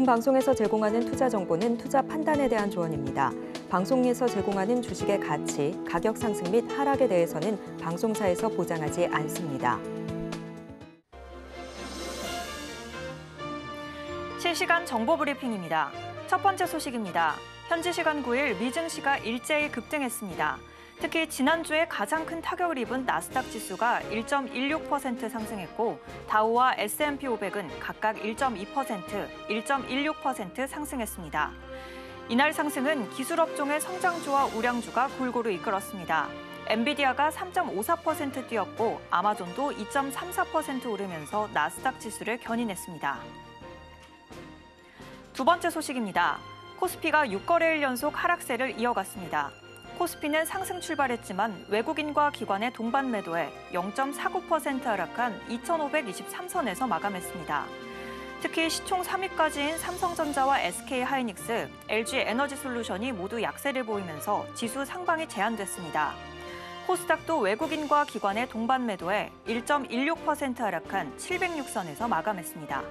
본 방송에서 제공하는 투자 정보는 투자 판단에 대한 조언입니다. 방송에서 제공하는 주식의 가치, 가격 상승 및 하락에 대해서는 방송사에서 보장하지 않습니다. 실시간 정보 브리핑입니다. 첫 번째 소식입니다. 현지 시간 9일 미증시가 일제히 급등했습니다. 특히 지난주에 가장 큰 타격을 입은 나스닥 지수가 1.16% 상승했고 다우와 S&P 500은 각각 1.2%, 1.16% 상승했습니다. 이날 상승은 기술 업종의 성장주와 우량주가 골고루 이끌었습니다. 엔비디아가 3.54% 뛰었고 아마존도 2.34% 오르면서 나스닥 지수를 견인했습니다. 두 번째 소식입니다. 코스피가 6거래일 연속 하락세를 이어갔습니다. 코스피는 상승 출발했지만 외국인과 기관의 동반 매도에 0.49% 하락한 2,523선에서 마감했습니다. 특히 시총 3위까지인 삼성전자와 SK하이닉스, LG 에너지솔루션이 모두 약세를 보이면서 지수 상방이 제한됐습니다. 코스닥도 외국인과 기관의 동반 매도에 1.16% 하락한 706선에서 마감했습니다.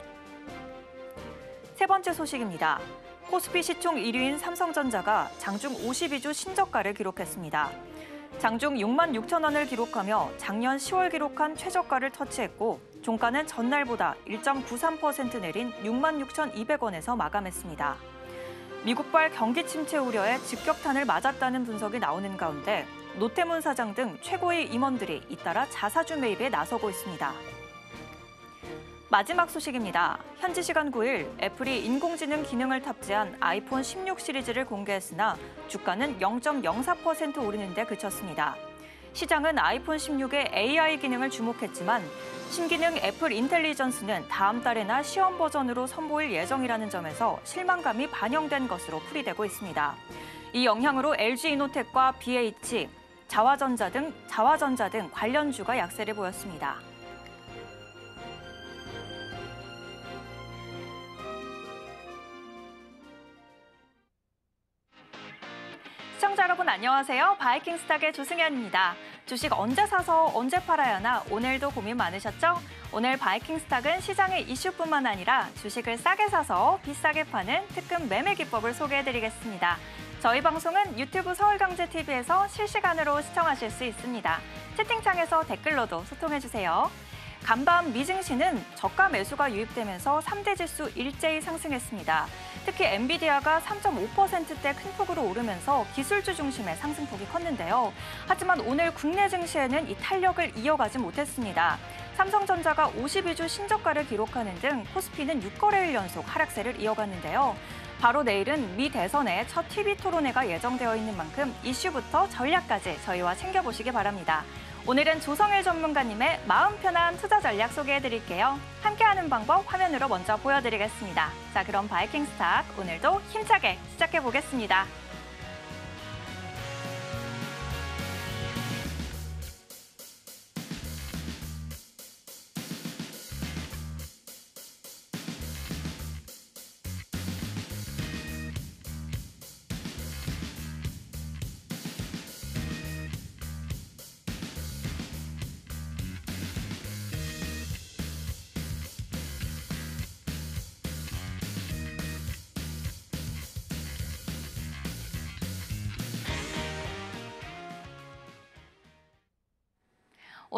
세 번째 소식입니다. 코스피 시총 1위인 삼성전자가 장중 52주 신저가를 기록했습니다. 장중 6만 6천 원을 기록하며 작년 10월 기록한 최저가를 터치했고 종가는 전날보다 1.93% 내린 6만 6,200원에서 마감했습니다. 미국발 경기 침체 우려에 직격탄을 맞았다는 분석이 나오는 가운데 노태문 사장 등 최고의 임원들이 잇따라 자사주 매입에 나서고 있습니다. 마지막 소식입니다. 현지 시간 9일 애플이 인공지능 기능을 탑재한 아이폰 16 시리즈를 공개했으나 주가는 0.04% 오르는 데 그쳤습니다. 시장은 아이폰 16의 AI 기능을 주목했지만 신기능 애플 인텔리전스는 다음 달에나 시험 버전으로 선보일 예정이라는 점에서 실망감이 반영된 것으로 풀이되고 있습니다. 이 영향으로 LG 이노텍과 BH, 자화전자 등 자화전자 등 관련주가 약세를 보였습니다. 시청자 여러분 안녕하세요. 바이킹스탁의 조승현입니다. 주식 언제 사서 언제 팔아야 하나 오늘도 고민 많으셨죠? 오늘 바이킹스탁은 시장의 이슈뿐만 아니라 주식을 싸게 사서 비싸게 파는 특급 매매 기법을 소개해드리겠습니다. 저희 방송은 유튜브 서울경제TV에서 실시간으로 시청하실 수 있습니다. 채팅창에서 댓글로도 소통해주세요. 간밤 미증시는 저가 매수가 유입되면서 3대 지수 일제히 상승했습니다. 특히 엔비디아가 3.5%대 큰 폭으로 오르면서 기술주 중심의 상승폭이 컸는데요. 하지만 오늘 국내 증시에는 이 탄력을 이어가지 못했습니다. 삼성전자가 52주 신저가를 기록하는 등 코스피는 6거래일 연속 하락세를 이어갔는데요. 바로 내일은 미 대선의 첫 TV 토론회가 예정되어 있는 만큼 이슈부터 전략까지 저희와 챙겨보시기 바랍니다. 오늘은 조성일 전문가님의 마음 편한 투자 전략 소개해드릴게요. 함께하는 방법 화면으로 먼저 보여드리겠습니다. 자, 그럼 바이킹스탁 오늘도 힘차게 시작해보겠습니다.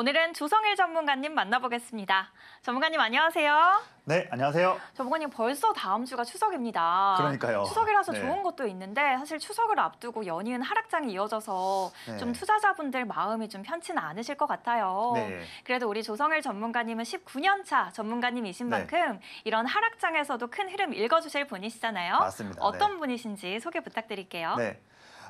오늘은 조성일 전문가님 만나보겠습니다. 전문가님 안녕하세요. 네, 안녕하세요. 전문가님 벌써 다음 주가 추석입니다. 그러니까요. 추석이라서 네. 좋은 것도 있는데 사실 추석을 앞두고 연이은 하락장이 이어져서 네. 좀 투자자분들 마음이 좀 편치는 않으실 것 같아요. 네. 그래도 우리 조성일 전문가님은 19년 차 전문가님이신 네. 만큼 이런 하락장에서도 큰 흐름 읽어주실 분이시잖아요. 맞습니다. 네. 어떤 분이신지 소개 부탁드릴게요. 네.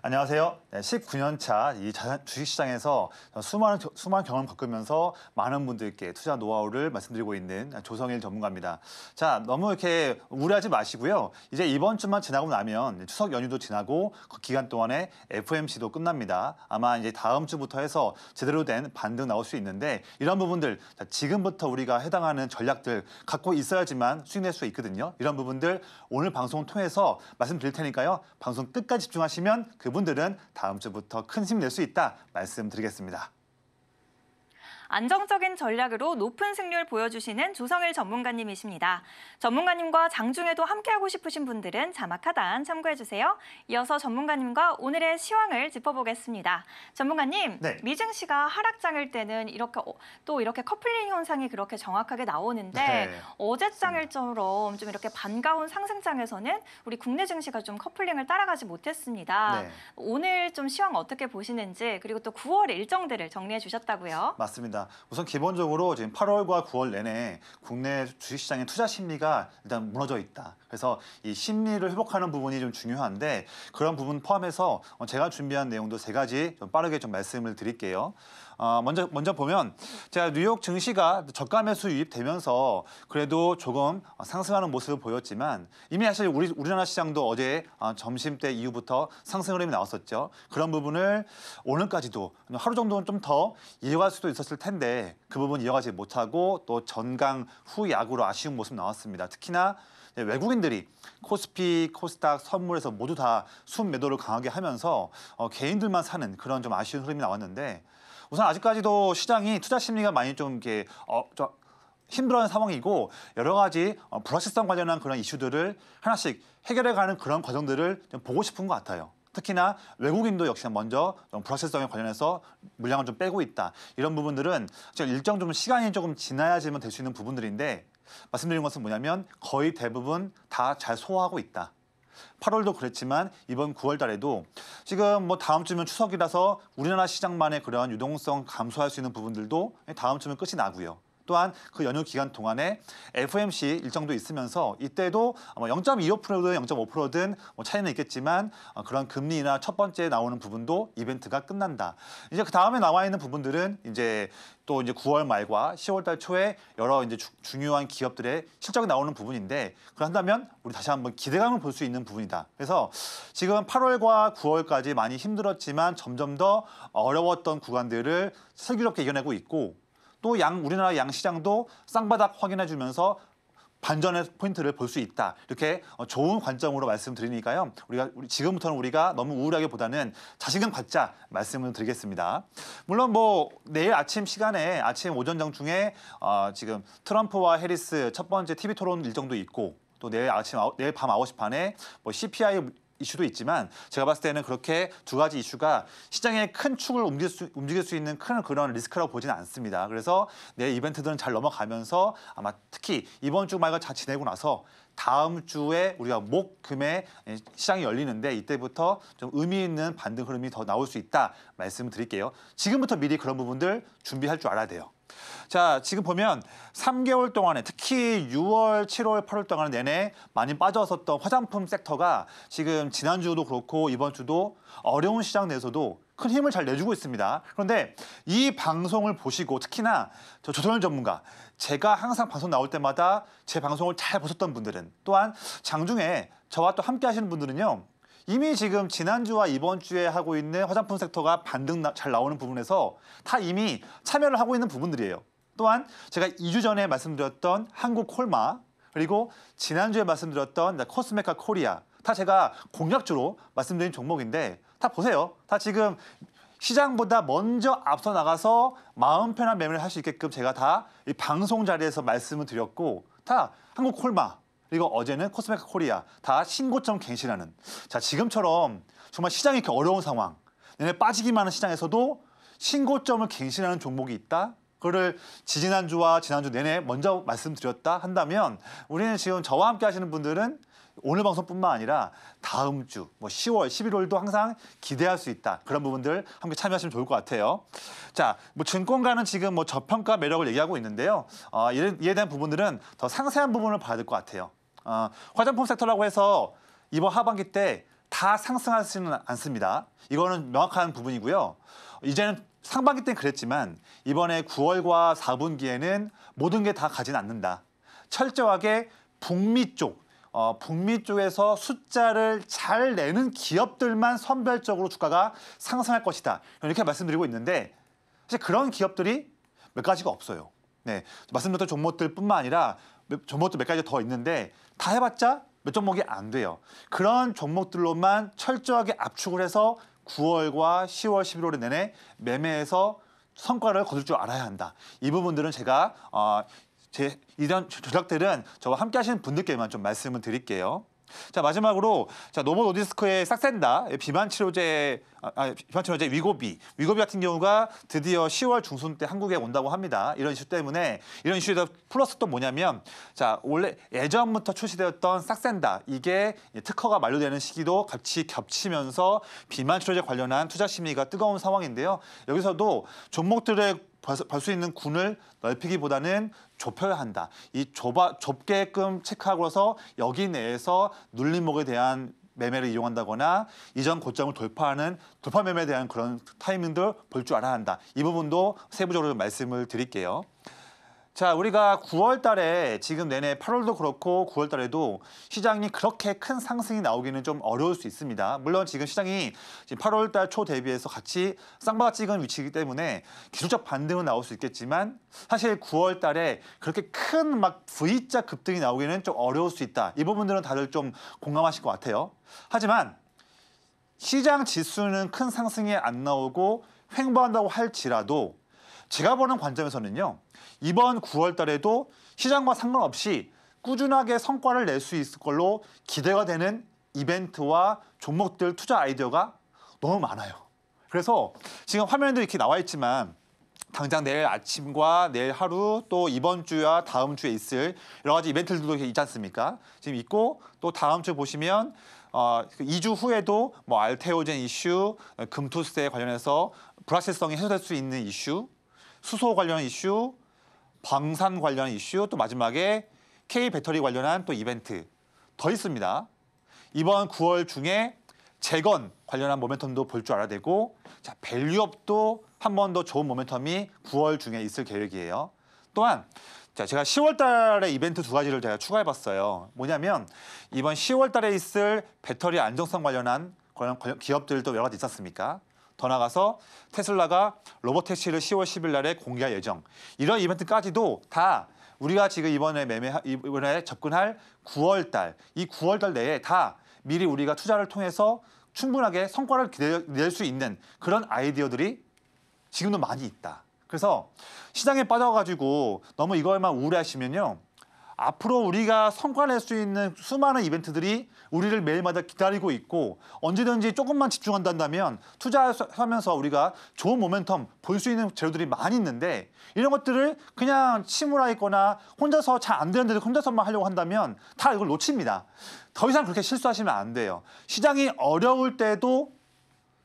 안녕하세요. 네, 19년 차이 주식시장에서 수많은, 수많은 경험 을 겪으면서 많은 분들께 투자 노하우를 말씀드리고 있는 조성일 전문가입니다. 자, 너무 이렇게 우려하지 마시고요. 이제 이번 주만 지나고 나면 추석 연휴도 지나고 그 기간 동안에 FMC도 끝납니다. 아마 이제 다음 주부터 해서 제대로 된 반등 나올 수 있는데 이런 부분들 자, 지금부터 우리가 해당하는 전략들 갖고 있어야지만 수익 낼 수 있거든요. 이런 부분들 오늘 방송 을 통해서 말씀드릴 테니까요. 방송 끝까지 집중하시면 그 그분들은 다음 주부터 큰 힘낼 수 있다 말씀드리겠습니다. 안정적인 전략으로 높은 승률 보여주시는 조성일 전문가님이십니다. 전문가님과 장중에도 함께하고 싶으신 분들은 자막 하단 참고해주세요. 이어서 전문가님과 오늘의 시황을 짚어보겠습니다. 전문가님, 네. 미증시가 하락장일 때는 이렇게 어, 또 이렇게 커플링 현상이 그렇게 정확하게 나오는데 네. 어제장일처럼 좀 이렇게 반가운 상승장에서는 우리 국내 증시가 좀 커플링을 따라가지 못했습니다. 네. 오늘 좀 시황 어떻게 보시는지 그리고 또 9월 일정들을 정리해 주셨다고요. 맞습니다. 있습니다. 우선 기본적으로 지금 8월과 9월 내내 국내 주식시장의 투자 심리가 일단 무너져 있다. 그래서 이 심리를 회복하는 부분이 좀 중요한데 그런 부분 포함해서 제가 준비한 내용도 세 가지 좀 빠르게 좀 말씀을 드릴게요. 어, 먼저 먼저 보면 제가 뉴욕 증시가 저가 매수 유입되면서 그래도 조금 상승하는 모습을 보였지만 이미 사실 우리 우리나라 시장도 어제 어, 점심 때 이후부터 상승 흐름이 나왔었죠. 그런 부분을 오늘까지도 하루 정도는 좀 더 이어갈 수도 있었을 텐데 그 부분 이어가지 못하고 또 전강 후 약으로 아쉬운 모습 나왔습니다. 특히나 외국인들이 코스피, 코스닥, 선물에서 모두 다 순매도를 강하게 하면서 어, 개인들만 사는 그런 좀 아쉬운 흐름이 나왔는데 우선 아직까지도 시장이 투자 심리가 많이 좀 이렇게 어, 좀 힘들어하는 상황이고 여러 가지 어, 불확실성 관련한 그런 이슈들을 하나씩 해결해가는 그런 과정들을 좀 보고 싶은 것 같아요. 특히나 외국인도 역시 먼저 불확실성에 관련해서 물량을 좀 빼고 있다. 이런 부분들은 일정 좀 시간이 조금 지나야지만 될 수 있는 부분들인데 말씀드린 것은 뭐냐면 거의 대부분 다 잘 소화하고 있다. 8월도 그랬지만 이번 9월 달에도 지금 뭐 다음 주면 추석이라서 우리나라 시장만의 그런 유동성 감소할 수 있는 부분들도 다음 주면 끝이 나고요. 또한 그 연휴 기간 동안에 FOMC 일정도 있으면서 이때도 0.25%든 0.5%든 뭐 차이는 있겠지만 어, 그런 금리나 첫 번째 나오는 부분도 이벤트가 끝난다. 이제 그 다음에 나와 있는 부분들은 이제 또 이제 9월 말과 10월 달 초에 여러 이제 주, 중요한 기업들의 실적이 나오는 부분인데 그런다면 우리 다시 한번 기대감을 볼 수 있는 부분이다. 그래서 지금 8월과 9월까지 많이 힘들었지만 점점 더 어려웠던 구간들을 슬기롭게 이겨내고 있고 또양 우리나라 양시장도 쌍바닥 확인해주면서 반전의 포인트를 볼 수 있다. 이렇게 어, 좋은 관점으로 말씀드리니까요. 우리가 지금부터는 우리가 너무 우울하기보다는 자신감 갖자 말씀을 드리겠습니다. 물론 뭐 내일 아침 시간에 아침 오전장 중에 어, 지금 트럼프와 해리스 첫 번째 TV 토론 일정도 있고 또 내일 아침 내일 밤9시 반에 뭐 CPI 이슈도 있지만 제가 봤을 때는 그렇게 두 가지 이슈가 시장의 큰 축을 움직일 수, 움직일 수 있는 큰 그런 리스크라고 보지는 않습니다. 그래서 내 이벤트들은 잘 넘어가면서 아마 특히 이번 주 말과 잘 지내고 나서 다음 주에 우리가 목, 금에 시장이 열리는데 이때부터 좀 의미 있는 반등 흐름이 더 나올 수 있다 말씀드릴게요. 지금부터 미리 그런 부분들 준비할 줄 알아야 돼요. 자, 지금 보면 3개월 동안에 특히 6월, 7월, 8월 동안 내내 많이 빠져었던 화장품 섹터가 지금 지난주도 그렇고 이번 주도 어려운 시장 내에서도 큰 힘을 잘 내주고 있습니다. 그런데 이 방송을 보시고 특히나 저 조선일 전문가 제가 항상 방송 나올 때마다 제 방송을 잘 보셨던 분들은 또한 장중에 저와 또 함께 하시는 분들은요. 이미 지금 지난주와 이번 주에 하고 있는 화장품 섹터가 반등 나, 잘 나오는 부분에서 다 이미 참여를 하고 있는 부분들이에요. 또한 제가 2주 전에 말씀드렸던 한국 콜마 그리고 지난주에 말씀드렸던 코스메카 코리아 다 제가 공략주로 말씀드린 종목인데 다 보세요. 다 지금 시장보다 먼저 앞서 나가서 마음 편한 매매를 할 수 있게끔 제가 다 이 방송 자리에서 말씀을 드렸고 다 한국 콜마 그리고 어제는 코스메카 코리아 다 신고점 갱신하는 자 지금처럼 정말 시장이 이렇게 어려운 상황 내내 빠지기만 하 시장에서도 신고점을 갱신하는 종목이 있다 그거를 지지난주와 지난주 내내 먼저 말씀드렸다 한다면 우리는 지금 저와 함께 하시는 분들은 오늘 방송뿐만 아니라 다음 주, 뭐 10월, 11월도 항상 기대할 수 있다. 그런 부분들 함께 참여하시면 좋을 것 같아요. 자, 뭐 증권가는 지금 뭐 저평가 매력을 얘기하고 있는데요. 어, 이에 대한 부분들은 더 상세한 부분을 봐야 될 것 같아요. 어, 화장품 섹터라고 해서 이번 하반기 때 다 상승하지는 않습니다. 이거는 명확한 부분이고요. 이제는 상반기 때는 그랬지만 이번에 9월과 4분기에는 모든 게 다 가진 않는다. 철저하게 북미 쪽, 어, 북미 쪽에서 숫자를 잘 내는 기업들만 선별적으로 주가가 상승할 것이다. 이렇게 말씀드리고 있는데 사실 그런 기업들이 몇 가지가 없어요. 네, 말씀드렸던 종목들뿐만 아니라 종목도 몇 가지 더 있는데 다 해봤자 몇 종목이 안 돼요. 그런 종목들로만 철저하게 압축을 해서 9월과 10월, 11월 내내 매매해서 성과를 거둘 줄 알아야 한다. 이 부분들은 제가 어, 제 이런 전략들은 저와 함께 하시는 분들께만 좀 말씀을 드릴게요. 자 마지막으로 자 노모 노디스크의 싹센다 예, 비만 치료제 아, 아, 비만 치료제 위고비 위고비 같은 경우가 드디어 10월 중순 때 한국에 온다고 합니다. 이런 이슈 때문에 이런 이슈에서 플러스 또 뭐냐면 자 원래 예전부터 출시되었던 싹센다 이게 특허가 만료되는 시기도 같이 겹치면서 비만 치료제 관련한 투자 심리가 뜨거운 상황인데요. 여기서도 종목들의 벌수 있는 군을 넓히기보다는 좁혀야 한다. 이 좁아, 좁게끔 체크하고서 여기 내에서 눌림목에 대한 매매를 이용한다거나 이전 고점을 돌파하는 돌파 매매에 대한 그런 타이밍들 볼 줄 알아야 한다. 이 부분도 세부적으로 말씀을 드릴게요. 자, 우리가 9월 달에 지금 내내 8월도 그렇고 9월 달에도 시장이 그렇게 큰 상승이 나오기는 좀 어려울 수 있습니다. 물론 지금 시장이 지금 8월 달 초 대비해서 같이 쌍바가 찍은 위치이기 때문에 기술적 반등은 나올 수 있겠지만 사실 9월 달에 그렇게 큰 막 V자 급등이 나오기는 좀 어려울 수 있다. 이 부분들은 다들 좀 공감하실 것 같아요. 하지만 시장 지수는 큰 상승이 안 나오고 횡보한다고 할지라도 제가 보는 관점에서는요. 이번 9월 달에도 시장과 상관없이 꾸준하게 성과를 낼 수 있을 걸로 기대가 되는 이벤트와 종목들 투자 아이디어가 너무 많아요. 그래서 지금 화면에도 이렇게 나와 있지만 당장 내일 아침과 내일 하루 또 이번 주와 다음 주에 있을 여러 가지 이벤트들도 있지 않습니까? 지금 있고 또 다음 주 보시면 어, 2주 그 후에도 뭐 알테오젠 이슈, 어, 금투세 관련해서 불확실성이 해소될 수 있는 이슈 수소 관련 이슈, 방산 관련 이슈, 또 마지막에 K 배터리 관련한 또 이벤트 더 있습니다. 이번 9월 중에 재건 관련한 모멘텀도 볼 줄 알아야 되고 자, 밸류업도 한 번 더 좋은 모멘텀이 9월 중에 있을 계획이에요. 또한 자, 제가 10월 달에 이벤트 두 가지를 제가 추가해 봤어요. 뭐냐면 이번 10월 달에 있을 배터리 안정성 관련한 기업들도 여러 가지 있었습니까? 더 나가서 테슬라가 로봇 택시를 10월 10일 날에 공개할 예정. 이런 이벤트까지도 다 우리가 지금 이번에 매매 이번에 접근할 9월 달, 이 9월 달 내에 다 미리 우리가 투자를 통해서 충분하게 성과를 낼 수 있는 그런 아이디어들이 지금도 많이 있다. 그래서 시장에 빠져가지고 너무 이걸만 우울해하시면요. 앞으로 우리가 성과낼 수 있는 수많은 이벤트들이 우리를 매일마다 기다리고 있고 언제든지 조금만 집중한다면 투자하면서 우리가 좋은 모멘텀 볼 수 있는 재료들이 많이 있는데 이런 것들을 그냥 침울하 있거나 혼자서 잘 안 되는데도 혼자서만 하려고 한다면 다 이걸 놓칩니다. 더 이상 그렇게 실수하시면 안 돼요. 시장이 어려울 때도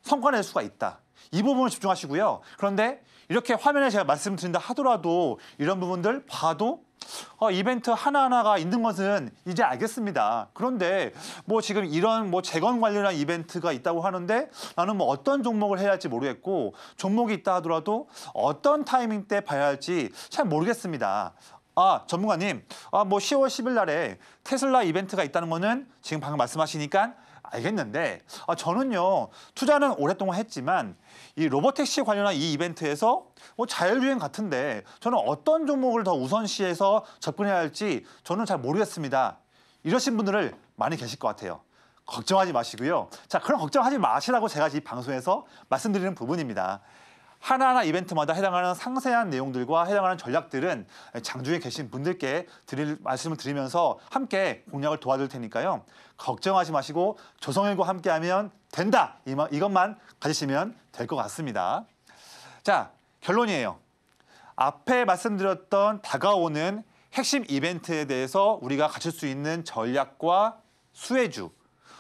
성과낼 수가 있다. 이 부분을 집중하시고요. 그런데 이렇게 화면에 제가 말씀드린다 하더라도 이런 부분들 봐도 어, 이벤트 하나하나가 있는 것은 이제 알겠습니다. 그런데 뭐 지금 이런 뭐 재건 관련한 이벤트가 있다고 하는데 나는 뭐 어떤 종목을 해야 할지 모르겠고 종목이 있다 하더라도 어떤 타이밍 때 봐야 할지 잘 모르겠습니다. 아, 전문가님, 아, 뭐 10월 10일 날에 테슬라 이벤트가 있다는 거는 지금 방금 말씀하시니까 알겠는데 아, 저는요 투자는 오랫동안 했지만 이 로보택시 관련한 이 이벤트에서 뭐 자율주행 같은데 저는 어떤 종목을 더 우선시해서 접근해야 할지 저는 잘 모르겠습니다. 이러신 분들을 많이 계실 것 같아요. 걱정하지 마시고요. 자, 그런 걱정하지 마시라고 제가 이 방송에서 말씀드리는 부분입니다. 하나하나 이벤트마다 해당하는 상세한 내용들과 해당하는 전략들은 장중에 계신 분들께 드릴 말씀을 드리면서 함께 공략을 도와드릴 테니까요. 걱정하지 마시고 조성일과 함께하면 된다. 이것만 가지시면 될 것 같습니다. 자, 결론이에요. 앞에 말씀드렸던 다가오는 핵심 이벤트에 대해서 우리가 갖출 수 있는 전략과 수혜주,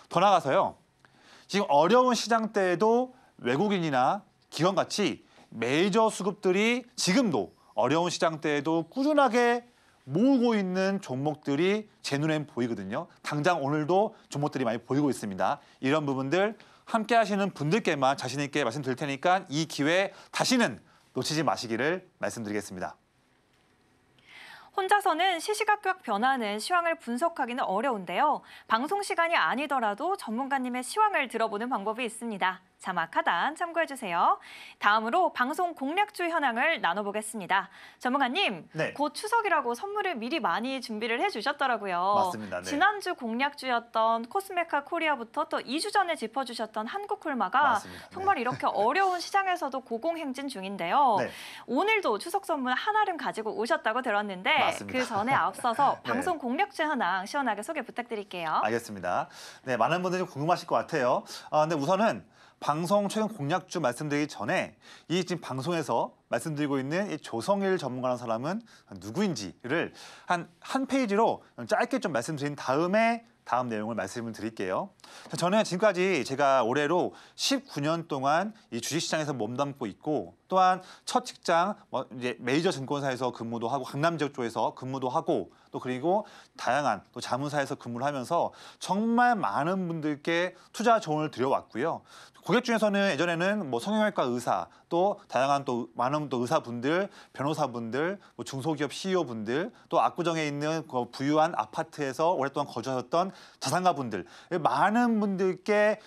더 나가서요. 아 지금 어려운 시장 때에도 외국인이나 기관같이 메이저 수급들이 지금도 어려운 시장 때에도 꾸준하게 모으고 있는 종목들이 제 눈엔 보이거든요. 당장 오늘도 종목들이 많이 보이고 있습니다. 이런 부분들 함께 하시는 분들께만 자신 있게 말씀드릴 테니까 이 기회 다시는 놓치지 마시기를 말씀드리겠습니다. 혼자서는 시시각각 변하는 시황을 분석하기는 어려운데요. 방송 시간이 아니더라도 전문가님의 시황을 들어보는 방법이 있습니다. 자막 하단 참고해주세요. 다음으로 방송 공략주 현황을 나눠보겠습니다. 전문가님, 네. 곧 추석이라고 선물을 미리 많이 준비를 해주셨더라고요. 맞습니다. 네. 지난주 공략주였던 코스메카 코리아부터 또 2주 전에 짚어주셨던 한국콜마가 맞습니다. 네. 정말 네. 이렇게 어려운 시장에서도 고공행진 중인데요. 네. 오늘도 추석 선물 하나름 가지고 오셨다고 들었는데 맞습니다. 그 전에 앞서서 네. 방송 공략주 현황 시원하게 소개 부탁드릴게요. 알겠습니다. 네, 많은 분들이 궁금하실 것 같아요. 아, 근데 우선은 방송 최근 공략주 말씀드리기 전에 이 지금 방송에서 말씀드리고 있는 이 조성일 전문가라는 사람은 누구인지를 한, 한 페이지로 짧게 좀 말씀드린 다음에 다음 내용을 말씀을 드릴게요. 저는 지금까지 제가 올해로 19년 동안 이 주식시장에서 몸담고 있고 또한 첫 직장 뭐 이제 메이저 증권사에서 근무도 하고 강남 지역 쪽에서 근무도 하고 또 그리고 다양한 또 자문사에서 근무를 하면서 정말 많은 분들께 투자 조언을 드려왔고요. 고객 중에서는 예전에는 뭐 성형외과 의사 또 다양한 또 많은 또 의사분들, 변호사분들, 뭐 중소기업 CEO분들 또 압구정에 있는 그 부유한 아파트에서 오랫동안 거주하셨던 자산가분들 많은 분들께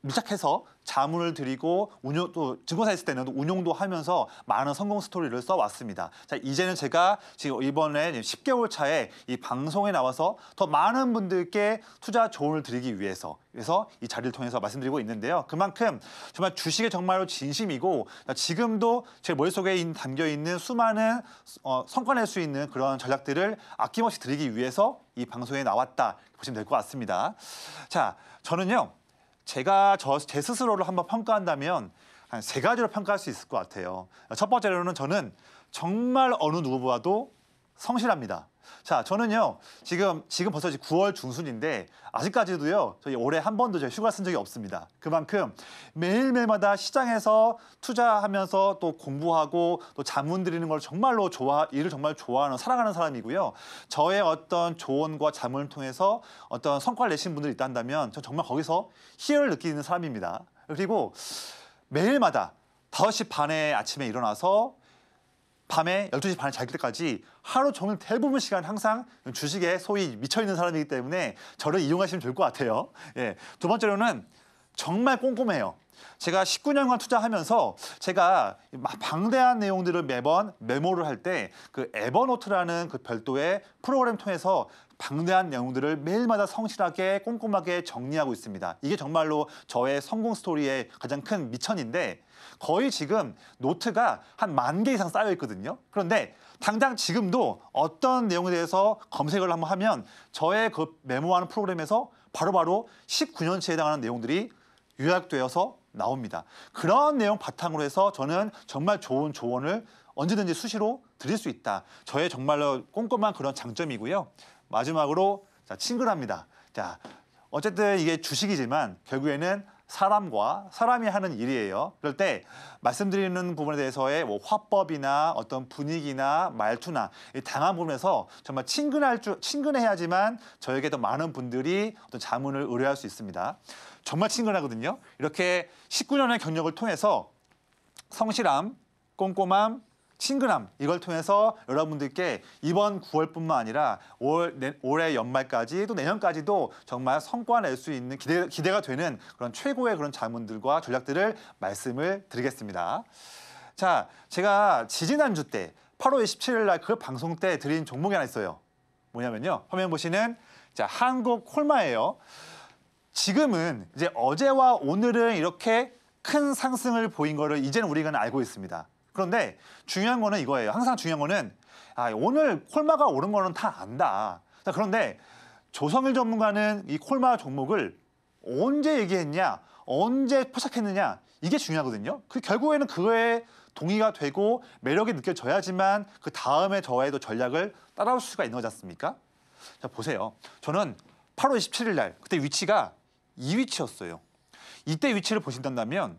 밀착해서 자문을 드리고 운용 또 증권사 있을 때는 운용도 하면서 많은 성공 스토리를 써왔습니다. 자 이제는 제가 지금 이번에 10개월 차에 이 방송에 나와서 더 많은 분들께 투자 조언을 드리기 위해서 그래서 이 자리를 통해서 말씀드리고 있는데요. 그만큼 정말 주식에 정말로 진심이고 지금도 제 머릿속에 담겨 있는 수많은 어, 성과낼 수 있는 그런 전략들을 아낌없이 드리기 위해서 이 방송에 나왔다 보시면 될 것 같습니다. 자 저는요. 제가 저, 제 스스로를 한번 평가한다면 한 세 가지로 평가할 수 있을 것 같아요. 첫 번째로는 저는 정말 어느 누구보다도 성실합니다. 자, 저는요. 지금 지금 벌써 9월 중순인데 아직까지도요. 저희 올해 한 번도 저희 휴가 쓴 적이 없습니다. 그만큼 매일매일마다 시장에서 투자하면서 또 공부하고 또 자문 드리는 걸 정말로 좋아 일을 정말 좋아하는 사랑하는 사람이고요. 저의 어떤 조언과 자문을 통해서 어떤 성과를 내신 분들이 있다 한다면 저 정말 거기서 희열을 느끼는 사람입니다. 그리고 매일마다 5시 반에 아침에 일어나서 밤에 12시 반에 잘 때까지 하루 종일 대부분 시간 항상 주식에 소위 미쳐있는 사람이기 때문에 저를 이용하시면 될 것 같아요. 예. 두 번째로는 정말 꼼꼼해요. 제가 19년간 투자하면서 제가 막 방대한 내용들을 매번 메모를 할 때 그 에버노트라는 그 별도의 프로그램 통해서 방대한 내용들을 매일마다 성실하게 꼼꼼하게 정리하고 있습니다. 이게 정말로 저의 성공 스토리의 가장 큰 미천인데 거의 지금 노트가 한 만 개 이상 쌓여 있거든요. 그런데 당장 지금도 어떤 내용에 대해서 검색을 한번 하면 저의 그 메모하는 프로그램에서 바로바로 19년치에 해당하는 내용들이 요약되어서 나옵니다. 그런 내용 바탕으로 해서 저는 정말 좋은 조언을 언제든지 수시로 드릴 수 있다. 저의 정말로 꼼꼼한 그런 장점이고요. 마지막으로 자, 친근합니다. 자, 어쨌든 이게 주식이지만 결국에는 사람과 사람이 하는 일이에요. 그럴 때 말씀드리는 부분에 대해서의 뭐 화법이나 어떤 분위기나 말투나 당한 부분에서 정말 친근할 줄 친근해야지만 저에게 더 많은 분들이 어떤 자문을 의뢰할 수 있습니다. 정말 친근하거든요. 이렇게 19년의 경력을 통해서 성실함, 꼼꼼함, 친근함 이걸 통해서 여러분들께 이번 9월뿐만 아니라 올, 내, 올해 연말까지 또 내년까지도 정말 성과 낼 수 있는 기대, 기대가 되는 그런 최고의 그런 자문들과 전략들을 말씀을 드리겠습니다. 자, 제가 지지난주 때 8월 27일 날 그 방송 때 드린 종목이 하나 있어요. 뭐냐면요. 화면 보시는 자, 한국 콜마예요. 지금은 이제 어제와 오늘은 이렇게 큰 상승을 보인 거를 이제는 우리가 알고 있습니다. 그런데 중요한 거는 이거예요. 항상 중요한 거는 아, 오늘 콜마가 오른 거는 다 안다. 자, 그런데 조성일 전문가는 이 콜마 종목을 언제 얘기했냐, 언제 포착했느냐 이게 중요하거든요. 그 결국에는 그거에 동의가 되고 매력이 느껴져야지만 그 다음에 저와의도 전략을 따라올 수가 있는 거지 않습니까? 자 보세요. 저는 8월 27일 날 그때 위치가 이 위치였어요. 이때 위치를 보신다면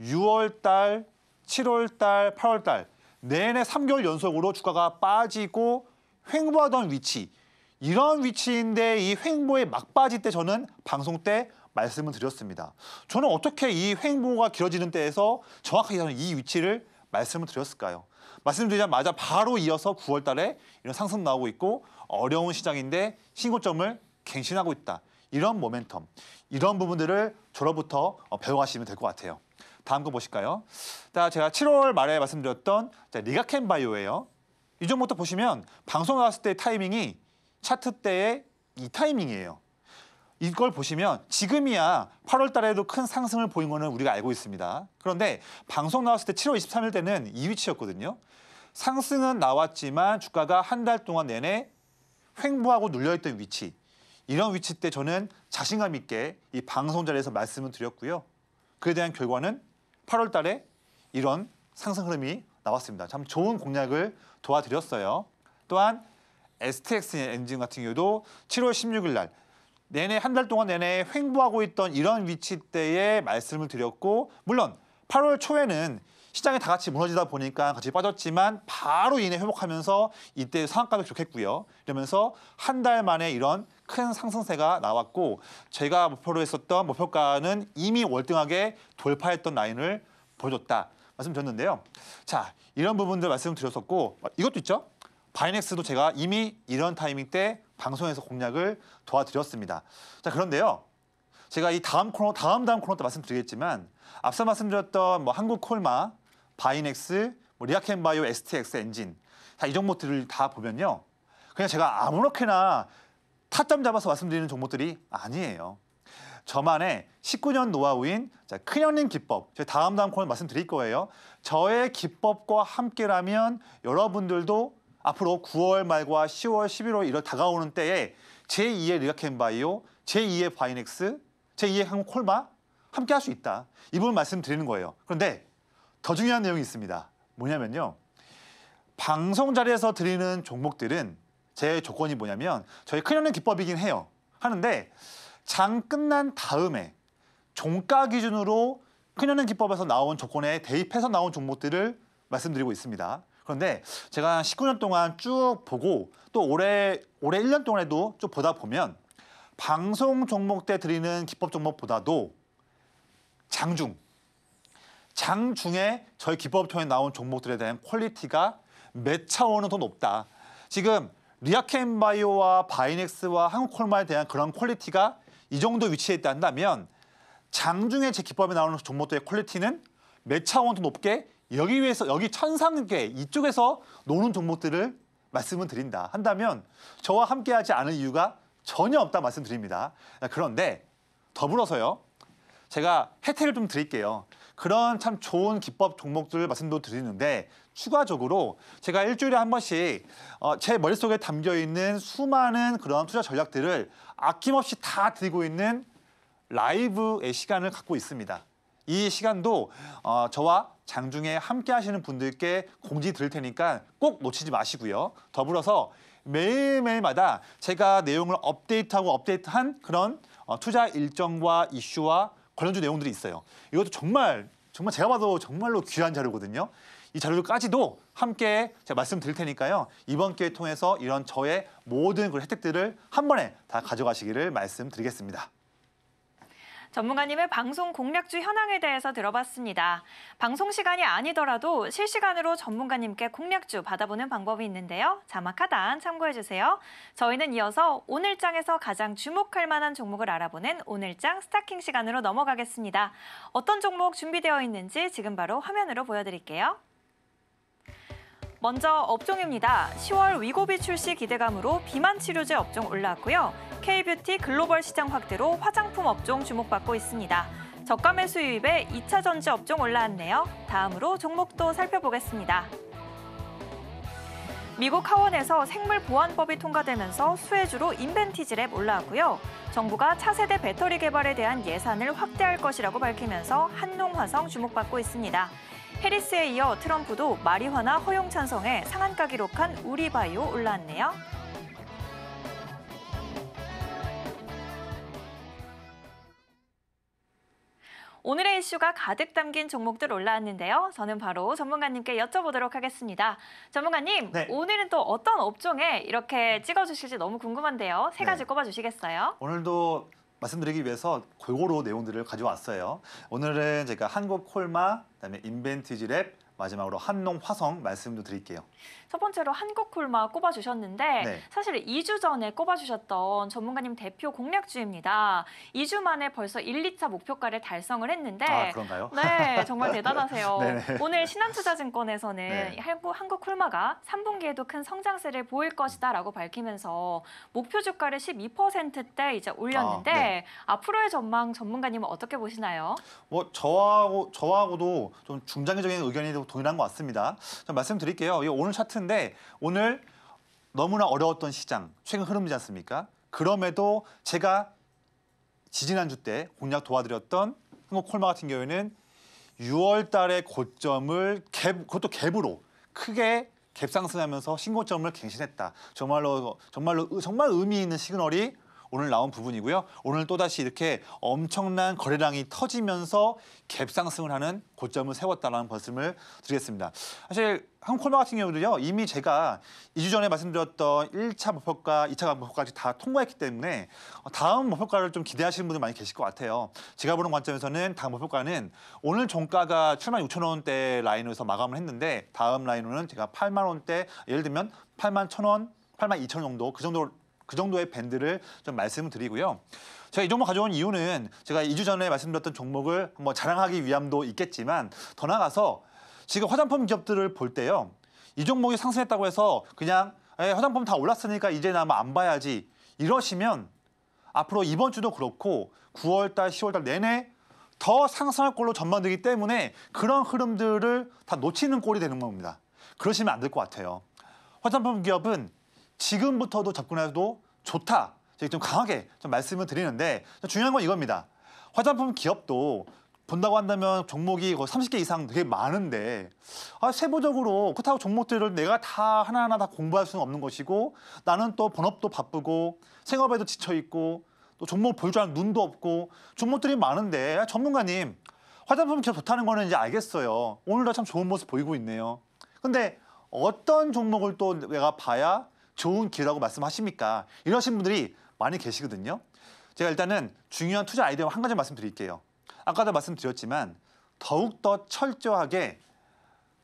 6월 달 7월달, 8월달 내내 3개월 연속으로 주가가 빠지고 횡보하던 위치 이런 위치인데 이 횡보의 막바지 때 저는 방송 때 말씀을 드렸습니다. 저는 어떻게 이 횡보가 길어지는 때에서 정확하게 저는 이 위치를 말씀을 드렸을까요? 말씀드리자마자 바로 이어서 9월 달에 이런 상승 나오고 있고 어려운 시장인데 신고점을 갱신하고 있다. 이런 모멘텀, 이런 부분들을 저로부터 어, 배워가시면 될 것 같아요. 다음 거 보실까요? 자, 제가 7월 말에 말씀드렸던 자, 리가켄 바이오예요. 이종부터 보시면 방송 나왔을 때 타이밍이 차트 때의 이 타이밍이에요. 이걸 보시면 지금이야 8월 달에도 큰 상승을 보인 거는 우리가 알고 있습니다. 그런데 방송 나왔을 때 7월 23일 때는 이 위치였거든요. 상승은 나왔지만 주가가 한 달 동안 내내 횡보하고 눌려있던 위치. 이런 위치 때 저는 자신감 있게 이 방송 자리에서 말씀을 드렸고요. 그에 대한 결과는 8월 달에 이런 상승 흐름이 나왔습니다. 참 좋은 공략을 도와드렸어요. 또한 STX 엔진 같은 경우도 7월 16일 날 내내 한 달 동안 내내 횡보하고 있던 이런 위치대에 말씀을 드렸고 물론 8월 초에는 시장이 다 같이 무너지다 보니까 같이 빠졌지만 바로 이내 회복하면서 이때 상한가격 좋겠고요. 이러면서 한 달 만에 이런 큰 상승세가 나왔고 제가 목표로 했었던 목표가는 이미 월등하게 돌파했던 라인을 보여줬다 말씀드렸는데요. 자 이런 부분들 말씀드렸었고 아, 이것도 있죠. 바이넥스도 제가 이미 이런 타이밍 때 방송에서 공략을 도와드렸습니다. 자 그런데요. 제가 이 다음 코너, 다음 다음 코너 때 말씀드리겠지만 앞서 말씀드렸던 뭐 한국 콜마 바이넥스, 뭐 리아켄바이오, STX 엔진 다이 종목들을 다 보면요. 그냥 제가 아무렇게나 타점 잡아서 말씀드리는 종목들이 아니에요. 저만의 19년 노하우인 자, 큰형님 기법. 제 다음 다음 코너 말씀드릴 거예요. 저의 기법과 함께라면 여러분들도 앞으로 9월 말과 10월, 11월 이런 다가오는 때에 제2의 리아켄바이오, 제2의 바이넥스, 제2의 항공 콜마 함께 할 수 있다. 이 부분 말씀드리는 거예요. 그런데 더 중요한 내용이 있습니다. 뭐냐면요. 방송 자리에서 드리는 종목들은 제 조건이 뭐냐면 저희 큰형어 기법이긴 해요. 하는데 장 끝난 다음에 종가 기준으로 큰형어 기법에서 나온 조건에 대입해서 나온 종목들을 말씀드리고 있습니다. 그런데 제가 19년 동안 쭉 보고 또 올해 올해 1년 동안에도 쭉 보다 보면 방송 종목 때 드리는 기법 종목보다도 장중 장 중에 저희 기법 통해 나온 종목들에 대한 퀄리티가 몇 차원은 더 높다. 지금 리아켄바이오와 바이넥스와 한국콜마에 대한 그런 퀄리티가 이 정도 위치에 있다 한다면 장 중에 제 기법에 나오는 종목들의 퀄리티는 몇 차원 더 높게 여기 위에서 여기 천상계 이쪽에서 노는 종목들을 말씀을 드린다 한다면 저와 함께하지 않을 이유가 전혀 없다 말씀드립니다. 그런데 더불어서요. 제가 혜택을 좀 드릴게요. 그런 참 좋은 기법 종목들을 말씀도 드리는데 추가적으로 제가 일주일에 한 번씩 어, 제 머릿속에 담겨있는 수많은 그런 투자 전략들을 아낌없이 다 드리고 있는 라이브의 시간을 갖고 있습니다. 이 시간도 어, 저와 장중에 함께 하시는 분들께 공지 드릴 테니까 꼭 놓치지 마시고요. 더불어서 매일매일마다 제가 내용을 업데이트하고 업데이트한 그런 어, 투자 일정과 이슈와 관련주 내용들이 있어요. 이것도 정말 정말 제가 봐도 정말로 귀한 자료거든요. 이 자료들까지도 함께 제가 말씀드릴 테니까요. 이번 기회 통해서 이런 저의 모든 그 혜택들을 한 번에 다 가져가시기를 말씀드리겠습니다. 전문가님의 방송 공략주 현황에 대해서 들어봤습니다. 방송 시간이 아니더라도 실시간으로 전문가님께 공략주 받아보는 방법이 있는데요. 자막 하단 참고해주세요. 저희는 이어서 오늘장에서 가장 주목할 만한 종목을 알아보는 오늘장 스타킹 시간으로 넘어가겠습니다. 어떤 종목 준비되어 있는지 지금 바로 화면으로 보여드릴게요. 먼저 업종입니다. 10월 위고비 출시 기대감으로 비만 치료제 업종 올랐고요. K뷰티 글로벌 시장 확대로 화장품 업종 주목받고 있습니다. 저가 매수 유입에 2차 전지 업종 올라왔네요. 다음으로 종목도 살펴보겠습니다. 미국 하원에서 생물 보안법이 통과되면서 수혜주로 인벤티지랩 올라왔고요. 정부가 차세대 배터리 개발에 대한 예산을 확대할 것이라고 밝히면서 한농화성 주목받고 있습니다. 해리스에 이어 트럼프도 마리화나 허용 찬성에 상한가 기록한 우리바이오 올라왔네요. 오늘의 이슈가 가득 담긴 종목들 올라왔는데요. 저는 바로 전문가님께 여쭤보도록 하겠습니다. 전문가님, 네. 오늘은 또 어떤 업종에 이렇게 찍어주실지 너무 궁금한데요. 세 가지 네. 꼽아주시겠어요? 오늘도 말씀드리기 위해서 골고루 내용들을 가져왔어요. 오늘은 제가 한국 콜마, 그다음에 인벤티지 랩, 마지막으로 한농 화성 말씀도 드릴게요. 첫 번째로 한국콜마 꼽아주셨는데 네. 사실 2주 전에 꼽아주셨던 전문가님 대표 공략주입니다. 2주 만에 벌써 1, 2차 목표가를 달성을 했는데 아, 그런가요? 네, 정말 대단하세요. 네, 네. 오늘 신한투자증권에서는 네. 한국콜마가 3분기에도 큰 성장세를 보일 것이다 라고 밝히면서 목표 주가를 12%대 이제 올렸는데 아, 네. 앞으로의 전망 전문가님은 어떻게 보시나요? 뭐 저하고 저하고도 좀 중장기적인 의견이 동일한 것 같습니다. 말씀드릴게요. 오늘 오늘 차트인데 오늘 너무나 어려웠던 시장, 최근 흐름이지 않습니까? 그럼에도 제가 지지난주 때 공략 도와드렸던 한국 콜마 같은 경우에는 6월 달의 고점을 갭, 그것도 갭으로 크게 갭상승하면서 신고점을 갱신했다. 정말로 정말로 정말 의미 있는 시그널이 오늘 나온 부분이고요. 오늘 또다시 이렇게 엄청난 거래량이 터지면서 갭상승을 하는 고점을 세웠다라는 말씀을 드리겠습니다. 사실 한콜마 같은 경우도요 이미 제가 2주 전에 말씀드렸던 1차 목표가, 2차 목표까지 다 통과했기 때문에 다음 목표가를 좀 기대하시는 분들 많이 계실 것 같아요. 제가 보는 관점에서는 다음 목표가는 오늘 종가가 7만 6천 원대 라인에서 마감을 했는데 다음 라인으로는 제가 8만 원대 예를 들면 8만 1천 원, 8만 2천 원 정도 그 정도 그 정도의 밴드를 좀 말씀을 드리고요. 제가 이 종목 가져온 이유는 제가 2주 전에 말씀드렸던 종목을 뭐 자랑하기 위함도 있겠지만 더 나아가서 지금 화장품 기업들을 볼 때요. 이 종목이 상승했다고 해서 그냥 에, 예, 화장품 다 올랐으니까 이제 는 아마 안 봐야지 이러시면 앞으로 이번 주도 그렇고 9월달, 10월달 내내 더 상승할 걸로 전망되기 때문에 그런 흐름들을 다 놓치는 꼴이 되는 겁니다. 그러시면 안 될 것 같아요. 화장품 기업은 지금부터도 접근해도 좋다. 좀 강하게 좀 말씀을 드리는데 중요한 건 이겁니다. 화장품 기업도 본다고 한다면 종목이 30개 이상 되게 많은데 아, 세부적으로 그렇다고 종목들을 내가 다 하나하나 다 공부할 수는 없는 것이고 나는 또 본업도 바쁘고 생업에도 지쳐있고 또 종목 볼줄 아는 눈도 없고 종목들이 많은데 아, 전문가님 화장품 진짜 좋다는 거는 이제 알겠어요. 오늘도 참 좋은 모습 보이고 있네요. 근데 어떤 종목을 또 내가 봐야 좋은 기회라고 말씀하십니까? 이러신 분들이 많이 계시거든요. 제가 일단은 중요한 투자 아이디어 한 가지 말씀드릴게요. 아까도 말씀드렸지만 더욱더 철저하게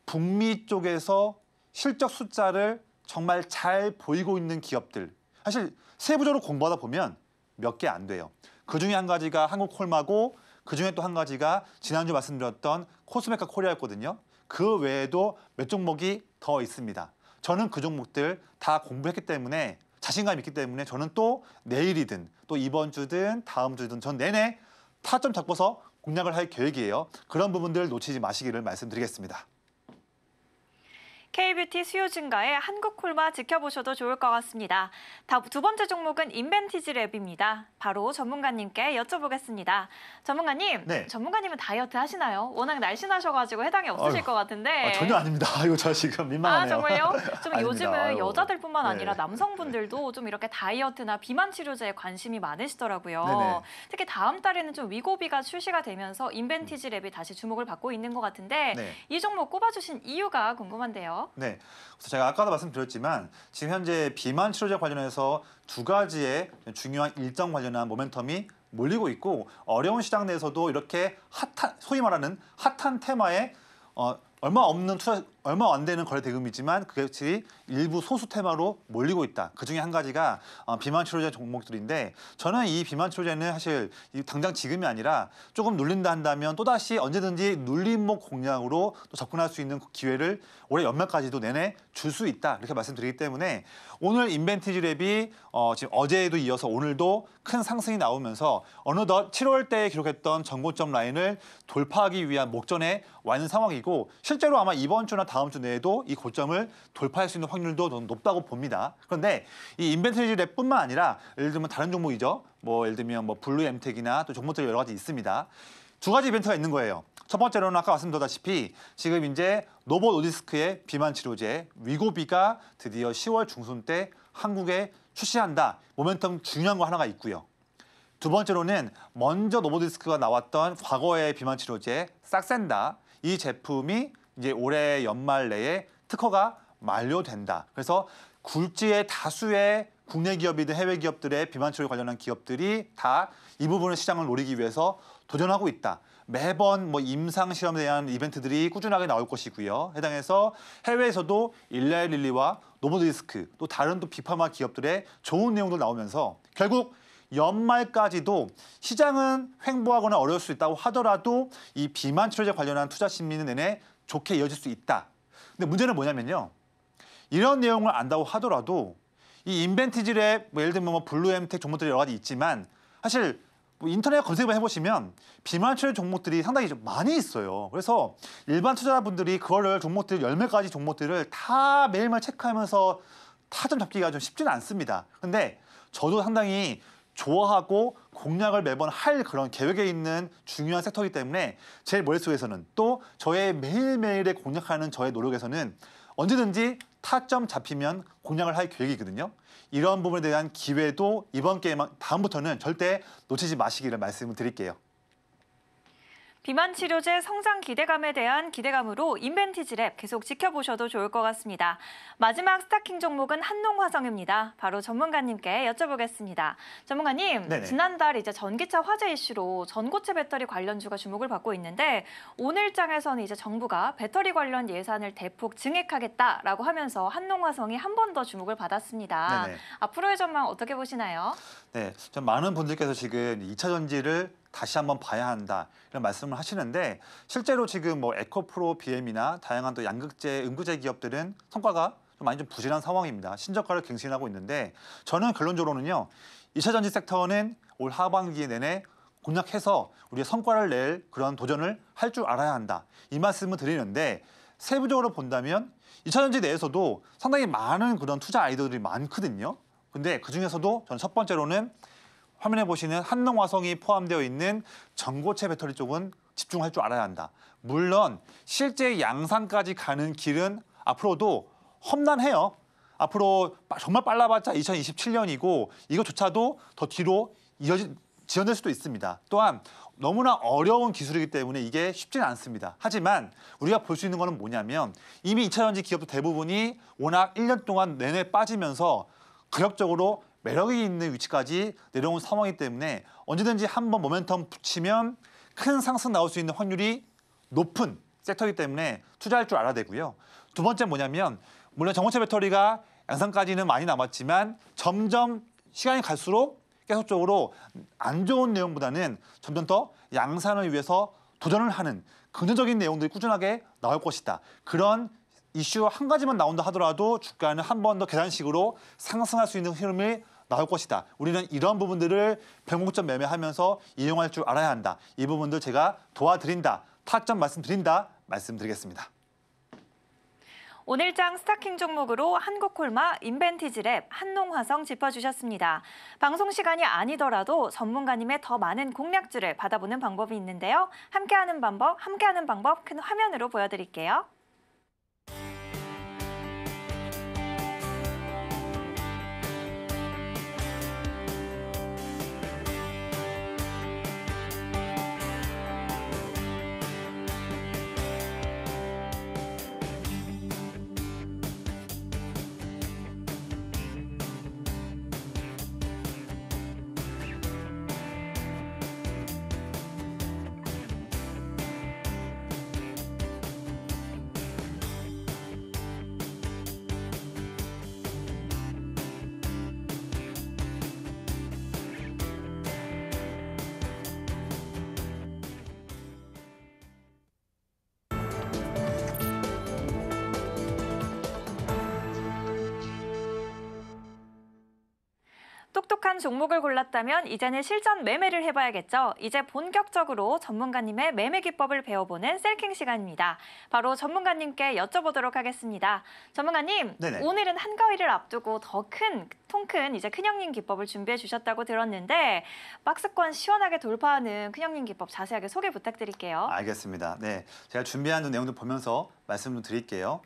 북미 쪽에서 실적 숫자를 정말 잘 보이고 있는 기업들 사실 세부적으로 공부하다 보면 몇 개 안 돼요. 그중에 한 가지가 한국콜마고 그중에 또 한 가지가 지난주 말씀드렸던 코스메카 코리아였거든요. 그 외에도 몇 종목이 더 있습니다. 저는 그 종목들 다 공부했기 때문에 자신감이 있기 때문에 저는 또 내일이든 또 이번 주든 다음 주든 전 내내 타점 잡고서 공략을 할 계획이에요. 그런 부분들 놓치지 마시기를 말씀드리겠습니다. K뷰티 수요 증가에 한국콜마 지켜보셔도 좋을 것 같습니다. 두 번째 종목은 인벤티지 랩입니다. 바로 전문가님께 여쭤보겠습니다. 전문가님, 네. 전문가님은 다이어트 하시나요? 워낙 날씬하셔가지고 해당이 없으실 아유, 것 같은데. 아, 전혀 아닙니다. 이거 저 지금 민망하네요. 아, 정말요? 좀 요즘은 아유. 여자들뿐만 네. 아니라 네. 남성분들도 좀 이렇게 다이어트나 비만 치료제에 관심이 많으시더라고요. 네네. 특히 다음 달에는 좀 위고비가 출시가 되면서 인벤티지 음. 랩이 다시 주목을 받고 있는 것 같은데 네. 이 종목 꼽아주신 이유가 궁금한데요. 네. 그래서 제가 아까도 말씀드렸지만 지금 현재 비만 치료제 관련해서 두 가지의 중요한 일정 관련한 모멘텀이 몰리고 있고 어려운 시장 내에서도 이렇게 핫한 소위 말하는 핫한 테마에 어, 얼마 없는 투자 얼마 안 되는 거래 대금이지만 그것이 일부 소수 테마로 몰리고 있다. 그중에 한 가지가 어, 비만 치료제 종목들인데 저는 이 비만 치료제는 사실 당장 지금이 아니라 조금 눌린다 한다면 또다시 언제든지 눌림목 공략으로 또 접근할 수 있는 기회를 올해 연말까지도 내내 줄 수 있다. 이렇게 말씀드리기 때문에 오늘 인벤티지 랩이 어, 지금 어제에도 이어서 오늘도 큰 상승이 나오면서 어느덧 7월 때에 기록했던 전고점 라인을 돌파하기 위한 목전에 와 있는 상황이고 실제로 아마 이번 주나 다음 다음 주 내에도 이 고점을 돌파할 수 있는 확률도 높다고 봅니다. 그런데 이 인벤트리 지 랩뿐만 아니라 예를 들면 다른 종목이죠. 뭐 예를 들면 뭐 블루 엠텍이나 또 종목들이 여러 가지 있습니다. 두 가지 이벤트가 있는 거예요. 첫 번째로는 아까 말씀드렸다시피 지금 이제 노보 노디스크의 비만 치료제 위고비가 드디어 10월 중순 때 한국에 출시한다. 모멘텀 중요한 거 하나가 있고요. 두 번째로는 먼저 노보디스크가 나왔던 과거의 비만 치료제 싹센다 이 제품이 이제 올해 연말 내에 특허가 만료된다. 그래서 굴지의 다수의 국내 기업이든 해외 기업들의 비만 치료에 관련한 기업들이 다 이 부분을 시장을 노리기 위해서 도전하고 있다. 매번 뭐 임상 실험에 대한 이벤트들이 꾸준하게 나올 것이고요. 해당해서 해외에서도 일라이 릴리와 노모디스크 또 다른 또 비파마 기업들의 좋은 내용도 나오면서 결국 연말까지도 시장은 횡보하거나 어려울 수 있다고 하더라도 이 비만 치료제 관련한 투자 심리는 내내 좋게 이어질 수 있다. 근데 문제는 뭐냐면요. 이런 내용을 안다고 하더라도 이인벤티질의뭐 예를 들면 뭐 블루엠텍 종목들이 여러 가지 있지만 사실 뭐 인터넷 검색을 해보시면 비만 출 종목들이 상당히 좀 많이 있어요. 그래서 일반 투자자분들이 그거를 종목들 열몇 가지 종목들을 다 매일매일 체크하면서 타점 잡기가 좀 쉽지는 않습니다. 근데 저도 상당히 좋아하고 공략을 매번 할 그런 계획에 있는 중요한 섹터이기 때문에 제 머릿속에서는 또 저의 매일매일에 공략하는 저의 노력에서는 언제든지 타점 잡히면 공략을 할 계획이거든요. 이런 부분에 대한 기회도 이번 게임 다음부터는 절대 놓치지 마시기를 말씀을 드릴게요. 비만 치료제 성장 기대감에 대한 기대감으로 인벤티지 랩 계속 지켜보셔도 좋을 것 같습니다. 마지막 스타킹 종목은 한농화성입니다. 바로 전문가님께 여쭤보겠습니다. 전문가님, 네네. 지난달 이제 전기차 화재 이슈로 전고체 배터리 관련주가 주목을 받고 있는데 오늘장에서는 이제 정부가 배터리 관련 예산을 대폭 증액하겠다라고 하면서 한농화성이 한 번 더 주목을 받았습니다. 네네. 앞으로의 전망 어떻게 보시나요? 네, 좀 많은 분들께서 지금 이차 전지를 다시 한번 봐야 한다 이런 말씀을 하시는데 실제로 지금 뭐 에코프로 BM이나 다양한 또 양극재, 음구재 기업들은 성과가 좀 많이 좀 부진한 상황입니다. 신적화를 갱신하고 있는데 저는 결론적으로는요. 2차 전지 섹터는 올 하반기 내내 공략해서 우리의 성과를 낼 그런 도전을 할 줄 알아야 한다. 이 말씀을 드리는데 세부적으로 본다면 2차 전지 내에서도 상당히 많은 그런 투자 아이디어들이 많거든요. 근데 그중에서도 저는 첫 번째로는 화면에 보시는 한농화성이 포함되어 있는 전고체 배터리 쪽은 집중할 줄 알아야 한다. 물론 실제 양산까지 가는 길은 앞으로도 험난해요. 앞으로 정말 빨라봤자 2027년이고 이것조차도 더 뒤로 이어지, 지연될 수도 있습니다. 또한 너무나 어려운 기술이기 때문에 이게 쉽지는 않습니다. 하지만 우리가 볼 수 있는 것은 뭐냐면 이미 2차 전지 기업도 대부분이 워낙 1년 동안 내내 빠지면서 가격적으로 매력이 있는 위치까지 내려온 상황이기 때문에 언제든지 한번 모멘텀 붙이면 큰 상승 나올 수 있는 확률이 높은 섹터이기 때문에 투자할 줄 알아야 되고요. 두 번째 뭐냐면 물론 전고체 배터리가 양상까지는 많이 남았지만 점점 시간이 갈수록 계속적으로 안 좋은 내용보다는 점점 더 양산을 위해서 도전을 하는 근정적인 내용들이 꾸준하게 나올 것이다. 그런 이슈 한 가지만 나온다 하더라도 주가는 한번 더 계단식으로 상승할 수 있는 흐름을 나올 것이다. 우리는 이런 부분들을 변곡점 매매하면서 이용할 줄 알아야 한다. 이 부분들 제가 도와드린다. 타점 말씀드린다. 말씀드리겠습니다. 오늘장 스타킹 종목으로 한국콜마, 인벤티지랩, 한농화성 짚어주셨습니다. 방송 시간이 아니더라도 전문가님의 더 많은 공략주를 받아보는 방법이 있는데요. 함께하는 방법, 함께하는 방법 큰 화면으로 보여드릴게요. 관심 종목을 골랐다면 이제는 실전 매매를 해봐야겠죠. 이제 본격적으로 전문가님의 매매 기법을 배워보는 셀킹 시간입니다. 바로 전문가님께 여쭤보도록 하겠습니다. 전문가님, 네네. 오늘은 한가위를 앞두고 더 큰, 통큰 이제 큰형님 기법을 준비해 주셨다고 들었는데 박스권 시원하게 돌파하는 큰형님 기법 자세하게 소개 부탁드릴게요. 알겠습니다. 네, 제가 준비한 내용도 보면서 말씀 좀 드릴게요.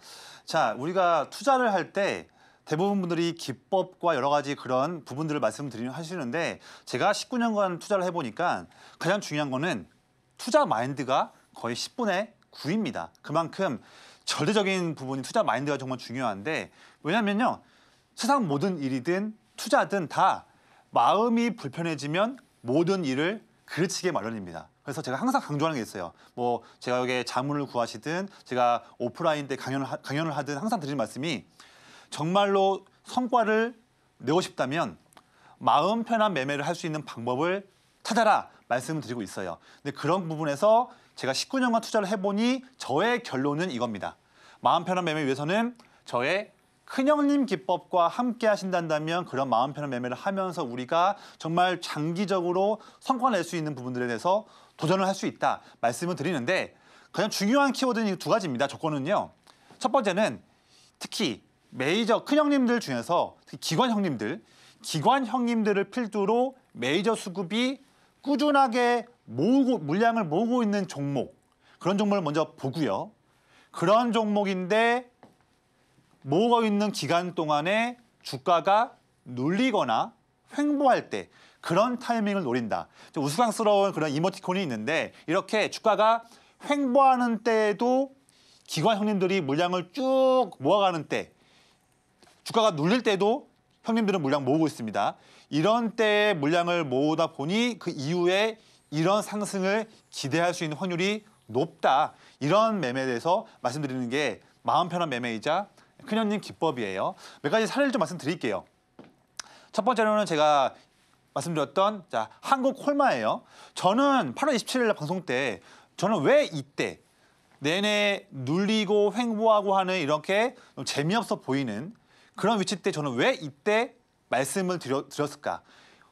자, 우리가 투자를 할때 대부분 분들이 기법과 여러 가지 그런 부분들을 말씀드리는 하시는데 제가 19년간 투자를 해보니까 가장 중요한 거는 투자 마인드가 거의 10분의 9입니다. 그만큼 절대적인 부분이 투자 마인드가 정말 중요한데 왜냐면요 세상 모든 일이든 투자든 다 마음이 불편해지면 모든 일을 그르치게 마련입니다. 그래서 제가 항상 강조하는 게 있어요. 뭐 제가 여기에 자문을 구하시든 제가 오프라인 때 강연을, 하, 강연을 하든 항상 드리는 말씀이 정말로 성과를 내고 싶다면 마음 편한 매매를 할 수 있는 방법을 찾아라 말씀을 드리고 있어요. 근데 그런 부분에서 제가 19년간 투자를 해보니 저의 결론은 이겁니다. 마음 편한 매매 위해서는 저의 큰형님 기법과 함께 하신다면 그런 마음 편한 매매를 하면서 우리가 정말 장기적으로 성과를 낼수 있는 부분들에 대해서 도전을 할 수 있다 말씀을 드리는데 가장 중요한 키워드는 두 가지입니다. 조건은요. 첫 번째는 특히 메이저 큰 형님들 중에서 기관 형님들, 기관 형님들을 필두로 메이저 수급이 꾸준하게 모으고 물량을 모으고 있는 종목 그런 종목을 먼저 보고요. 그런 종목인데 모으고 있는 기간 동안에 주가가 눌리거나 횡보할 때 그런 타이밍을 노린다. 우스꽝스러운 그런 이모티콘이 있는데 이렇게 주가가 횡보하는 때에도 기관 형님들이 물량을 쭉 모아가는 때 주가가 눌릴 때도 형님들은 물량 모으고 있습니다. 이런 때에 물량을 모으다 보니 그 이후에 이런 상승을 기대할 수 있는 확률이 높다. 이런 매매에 대해서 말씀드리는 게 마음 편한 매매이자 큰형님 기법이에요. 몇 가지 사례를 좀 말씀드릴게요. 첫 번째로는 제가 말씀드렸던 자 한국 콜마예요. 저는 8월 27일 날 방송 때 저는 왜 이때 내내 눌리고 횡보하고 하는 이렇게 재미없어 보이는 그런 위치 때 저는 왜 이때 말씀을 드려, 드렸을까?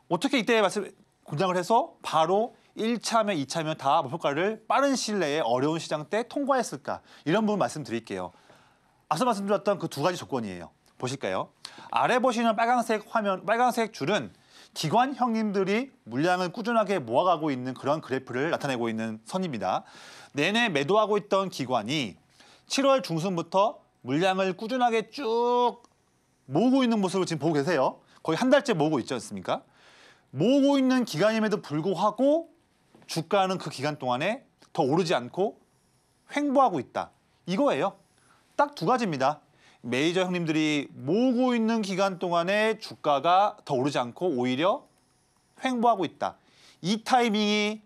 어떻게 이때 말씀 공장을 해서 바로 1차면 2차면 다효과를 빠른 시일 내에 어려운 시장 때 통과했을까? 이런 부분 말씀드릴게요. 앞서 말씀드렸던 그 두 가지 조건이에요. 보실까요? 아래 보시는 빨간색 화면, 빨간색 줄은 기관 형님들이 물량을 꾸준하게 모아가고 있는 그런 그래프를 나타내고 있는 선입니다. 내내 매도하고 있던 기관이 7월 중순부터 물량을 꾸준하게 쭉 모으고 있는 모습을 지금 보고 계세요. 거의 한 달째 모으고 있지 않습니까? 모으고 있는 기간임에도 불구하고 주가는 그 기간 동안에 더 오르지 않고 횡보하고 있다. 이거예요. 딱 두 가지입니다. 메이저 형님들이 모으고 있는 기간 동안에 주가가 더 오르지 않고 오히려 횡보하고 있다. 이 타이밍이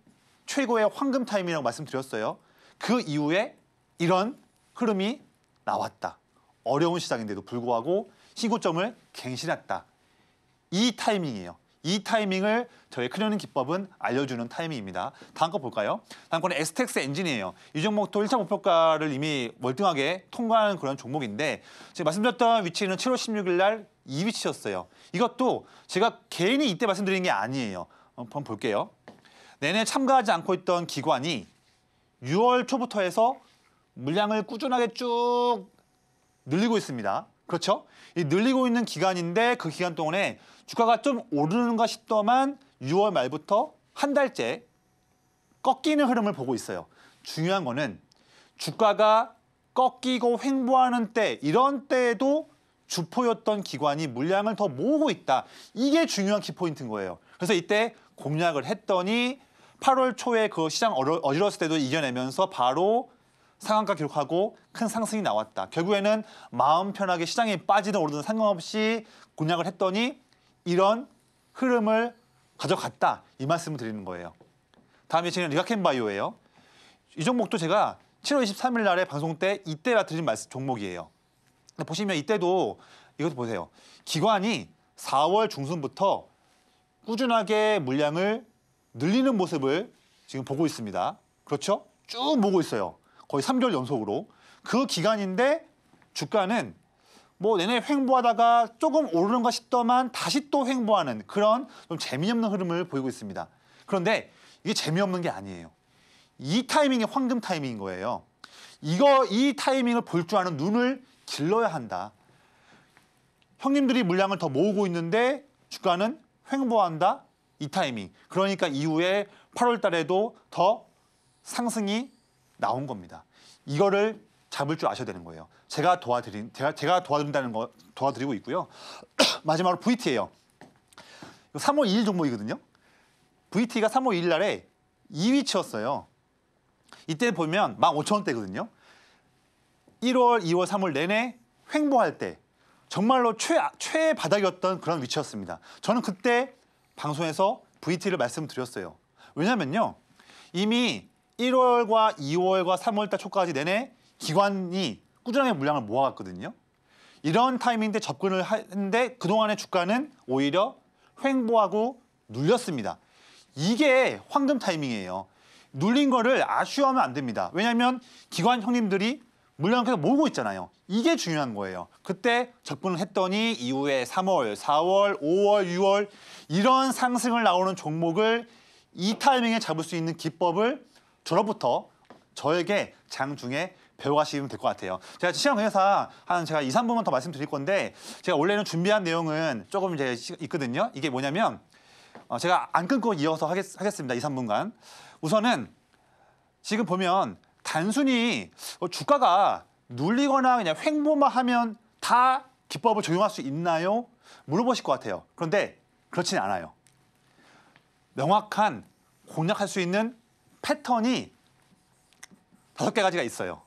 최고의 황금 타이밍이라고 말씀드렸어요. 그 이후에 이런 흐름이 나왔다. 어려운 시장인데도 불구하고 희구점을 갱신했다. 이 타이밍이에요. 이 타이밍을 저희 크려는 리 기법은 알려주는 타이밍입니다. 다음 거 볼까요? 다음 거는 에스텍스 엔진이에요. 이 종목도 1차 목표가를 이미 월등하게 통과한 그런 종목인데 제가 말씀드렸던 위치는 7월 16일 날 이 위치였어요. 이것도 제가 개인이 이때 말씀드린 게 아니에요. 한번 볼게요. 내내 참가하지 않고 있던 기관이 6월 초부터 해서 물량을 꾸준하게 쭉 늘리고 있습니다. 그렇죠? 이 늘리고 있는 기간인데 그 기간 동안에 주가가 좀 오르는가 싶더만 6월 말부터 한 달째 꺾이는 흐름을 보고 있어요. 중요한 거는 주가가 꺾이고 횡보하는 때 이런 때에도 주포였던 기관이 물량을 더 모으고 있다. 이게 중요한 키포인트인 거예요. 그래서 이때 공략을 했더니 8월 초에 그 시장 어지러웠을 때도 이겨내면서 바로 상한가 기록하고 큰 상승이 나왔다. 결국에는 마음 편하게 시장에 빠지든 오르든 상관없이 공략을 했더니 이런 흐름을 가져갔다. 이 말씀을 드리는 거예요. 다음에 저는 리가켄 바이오예요. 이 종목도 제가 7월 23일 날에 방송 때 이때 드린 말씀 종목이에요. 보시면 이때도 이것도 보세요. 기관이 4월 중순부터 꾸준하게 물량을 늘리는 모습을 지금 보고 있습니다. 그렇죠? 쭉 보고 있어요. 거의 3개월 연속으로 그 기간인데 주가는 뭐 내내 횡보하다가 조금 오르는가 싶더만 다시 또 횡보하는 그런 좀 재미없는 흐름을 보이고 있습니다. 그런데 이게 재미없는 게 아니에요. 이 타이밍이 황금 타이밍인 거예요. 이거 이 타이밍을 볼 줄 아는 눈을 길러야 한다. 형님들이 물량을 더 모으고 있는데 주가는 횡보한다. 이 타이밍. 그러니까 이후에 8월 달에도 더 상승이 나온 겁니다. 이거를 잡을 줄 아셔야 되는 거예요. 제가 도와드린 제가 제가 도와드린다는 거 도와드리고 있고요. 마지막으로 VT예요. 3월 2일 종목이거든요. VT가 3월 2일 날에 2위 치었어요. 이때 보면 15,000원대거든요. 1월, 2월, 3월 내내 횡보할 때 정말로 최, 최애 바닥이었던 그런 위치였습니다. 저는 그때 방송에서 VT를 말씀드렸어요. 왜냐면요. 이미 1월과 2월과 3월달 초까지 내내 기관이 꾸준하게 물량을 모아갔거든요. 이런 타이밍 때 접근을 하는데 그동안의 주가는 오히려 횡보하고 눌렸습니다. 이게 황금 타이밍이에요. 눌린 거를 아쉬워하면 안 됩니다. 왜냐하면 기관 형님들이 물량을 계속 모으고 있잖아요. 이게 중요한 거예요. 그때 접근을 했더니 이후에 3월, 4월, 5월, 6월 이런 상승을 나오는 종목을 이 타이밍에 잡을 수 있는 기법을 졸업부터 저에게 장중에 배워가시면 될 것 같아요. 제가 시간 관계상 한 제가 2, 3분만 더 말씀드릴 건데 제가 원래는 준비한 내용은 조금 이제 있거든요. 이게 뭐냐면 어, 제가 안 끊고 이어서 하겠, 습니다 2, 3분간. 우선은 지금 보면 단순히 어, 주가가 눌리거나 그냥 횡보만 하면 다 기법을 적용할 수 있나요? 물어보실 것 같아요. 그런데 그렇지 않아요. 명확한 공략할 수 있는 패턴이 다섯 개 가지가 있어요.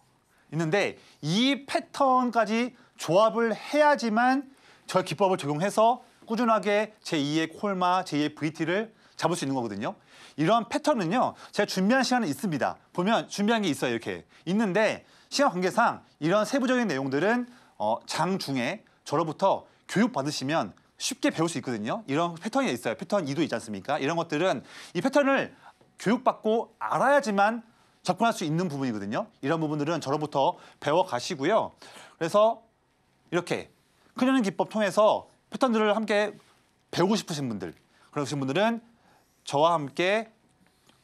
있는데 이 패턴까지 조합을 해야지만 저 기법을 적용해서 꾸준하게 제2의 콜마, 제2의 VT를 잡을 수 있는 거거든요. 이러 패턴은요. 제가 준비한 시간은 있습니다. 보면 준비한 게 있어요. 이렇게. 있는데 시간 관계상 이런 세부적인 내용들은 어, 장 중에 저로부터 교육 받으시면 쉽게 배울 수 있거든요. 이런 패턴이 있어요. 패턴 2도 있지 않습니까? 이런 것들은 이 패턴을 교육받고 알아야지만 접근할 수 있는 부분이거든요. 이런 부분들은 저로부터 배워가시고요. 그래서 이렇게 크려는 기법 통해서 패턴들을 함께 배우고 싶으신 분들 그러신 분들은 저와 함께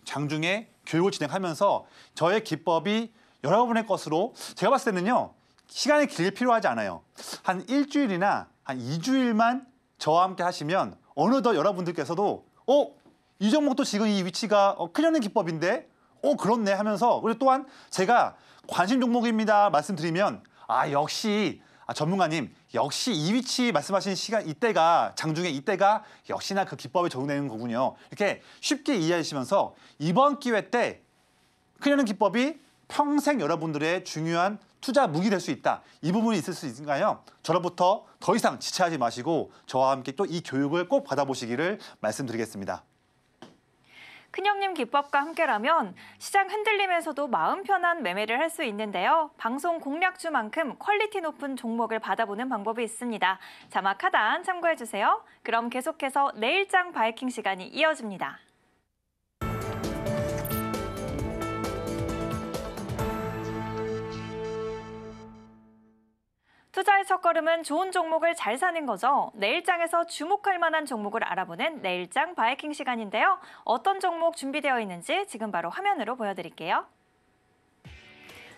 장중에 교육을 진행하면서 저의 기법이 여러분의 것으로 제가 봤을 때는요. 시간이 길 필요하지 않아요. 한 일주일이나 한 이주일만 저와 함께 하시면 어느덧 여러분들께서도 어? 이정목도 지금 이 위치가 어, 클리어링 기법인데 어 그렇네 하면서 그리고 또한 제가 관심 종목입니다 말씀드리면 아 역시 아, 전문가님 역시 이 위치 말씀하신 시간 이때가 장중에 이때가 역시나 그 기법에 적용되는 거군요. 이렇게 쉽게 이해하시면서 이번 기회 때 클리어링 기법이 평생 여러분들의 중요한 투자 무기 될 수 있다. 이 부분이 있을 수있을까요 저로부터 더 이상 지체하지 마시고 저와 함께 또 이 교육을 꼭 받아보시기를 말씀드리겠습니다. 큰형님 기법과 함께라면 시장 흔들림에서도 마음 편한 매매를 할 수 있는데요. 방송 공략주만큼 퀄리티 높은 종목을 받아보는 방법이 있습니다. 자막 하단 참고해주세요. 그럼 계속해서 내일장 바이킹 시간이 이어집니다. 투자의 첫 걸음은 좋은 종목을 잘 사는 거죠. 내일장에서 주목할 만한 종목을 알아보는 내일장 바이킹 시간인데요. 어떤 종목 준비되어 있는지 지금 바로 화면으로 보여드릴게요.